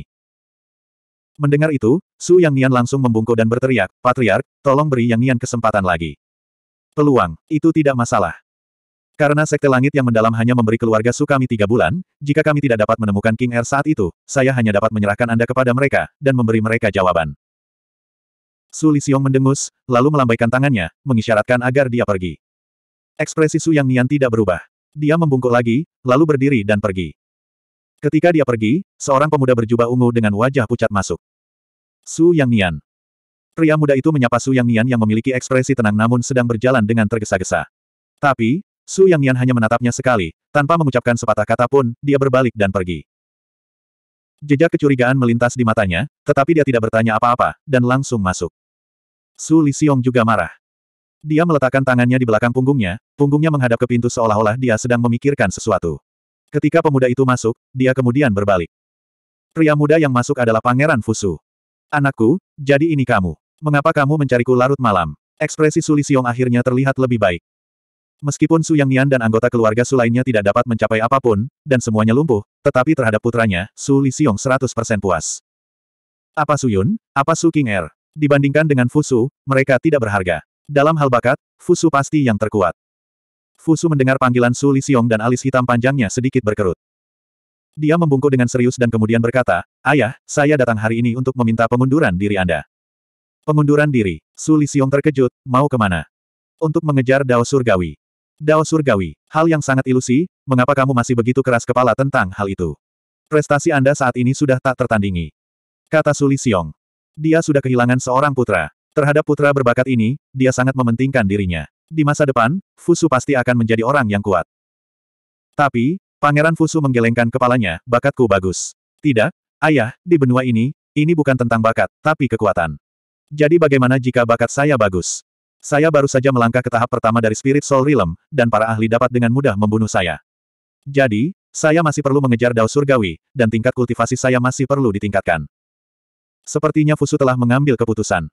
Mendengar itu, Su Yang Nian langsung membungkuk dan berteriak, Patriark, tolong beri Yang Nian kesempatan lagi. Peluang, itu tidak masalah. Karena Sekte Langit yang mendalam hanya memberi keluarga Su kami tiga bulan, jika kami tidak dapat menemukan King Air er saat itu, saya hanya dapat menyerahkan Anda kepada mereka, dan memberi mereka jawaban. Su Lisiong mendengus, lalu melambaikan tangannya, mengisyaratkan agar dia pergi. Ekspresi Su Yang Nian tidak berubah. Dia membungkuk lagi, lalu berdiri dan pergi. Ketika dia pergi, seorang pemuda berjubah ungu dengan wajah pucat masuk. Su Yang Nian. Pria muda itu menyapa Su Yang Nian yang memiliki ekspresi tenang namun sedang berjalan dengan tergesa-gesa. Tapi, Su Yang Nian hanya menatapnya sekali, tanpa mengucapkan sepatah kata pun, dia berbalik dan pergi. Jejak kecurigaan melintas di matanya, tetapi dia tidak bertanya apa-apa, dan langsung masuk. Su Li Xiong juga marah. Dia meletakkan tangannya di belakang punggungnya, punggungnya menghadap ke pintu seolah-olah dia sedang memikirkan sesuatu. Ketika pemuda itu masuk, dia kemudian berbalik. Pria muda yang masuk adalah Pangeran Fusu. Anakku, jadi ini kamu. Mengapa kamu mencariku larut malam? Ekspresi Su Lisiong akhirnya terlihat lebih baik. Meskipun Su Yang Nian dan anggota keluarga Su lainnya tidak dapat mencapai apapun, dan semuanya lumpuh, tetapi terhadap putranya, Su Li Xiong 100% puas. Apa Su Yun, apa Su King Er? Dibandingkan dengan Fusu, mereka tidak berharga. Dalam hal bakat, Fusu pasti yang terkuat. Fusu mendengar panggilan Su Lisiong dan alis hitam panjangnya sedikit berkerut. Dia membungkuk dengan serius dan kemudian berkata, Ayah, saya datang hari ini untuk meminta pengunduran diri Anda. Pengunduran diri, Su Lisiong terkejut, mau kemana? Untuk mengejar Dao Surgawi. Dao Surgawi, hal yang sangat ilusi, mengapa kamu masih begitu keras kepala tentang hal itu? Prestasi Anda saat ini sudah tak tertandingi. Kata Su Lisiong. Dia sudah kehilangan seorang putra. Terhadap putra berbakat ini, dia sangat mementingkan dirinya. Di masa depan, Fusu pasti akan menjadi orang yang kuat. Tapi, Pangeran Fusu menggelengkan kepalanya, bakatku bagus. Tidak, ayah, di benua ini, ini bukan tentang bakat, tapi kekuatan. Jadi bagaimana jika bakat saya bagus? Saya baru saja melangkah ke tahap pertama dari Spirit Soul Realm, dan para ahli dapat dengan mudah membunuh saya. Jadi, saya masih perlu mengejar Dao surgawi, dan tingkat kultivasi saya masih perlu ditingkatkan. Sepertinya Fusu telah mengambil keputusan.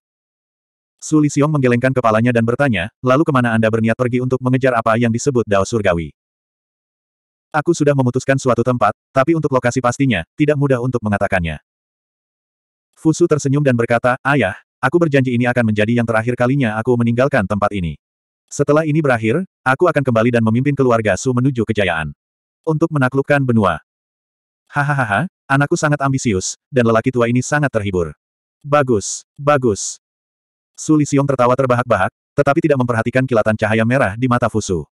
Su Lisiong menggelengkan kepalanya dan bertanya, lalu kemana Anda berniat pergi untuk mengejar apa yang disebut Dao Surgawi? Aku sudah memutuskan suatu tempat, tapi untuk lokasi pastinya, tidak mudah untuk mengatakannya. Fusu tersenyum dan berkata, Ayah, aku berjanji ini akan menjadi yang terakhir kalinya aku meninggalkan tempat ini. Setelah ini berakhir, aku akan kembali dan memimpin keluarga Su menuju kejayaan. Untuk menaklukkan benua. Hahaha, anakku sangat ambisius, dan lelaki tua ini sangat terhibur. Bagus, bagus. Sulisiong tertawa terbahak-bahak, tetapi tidak memperhatikan kilatan cahaya merah di mata Fusu.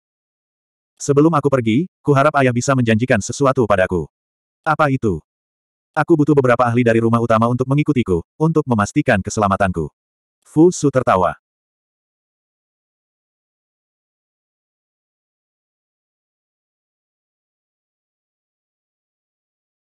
Sebelum aku pergi, kuharap ayah bisa menjanjikan sesuatu padaku. Apa itu? Aku butuh beberapa ahli dari rumah utama untuk mengikutiku, untuk memastikan keselamatanku. Fusu tertawa.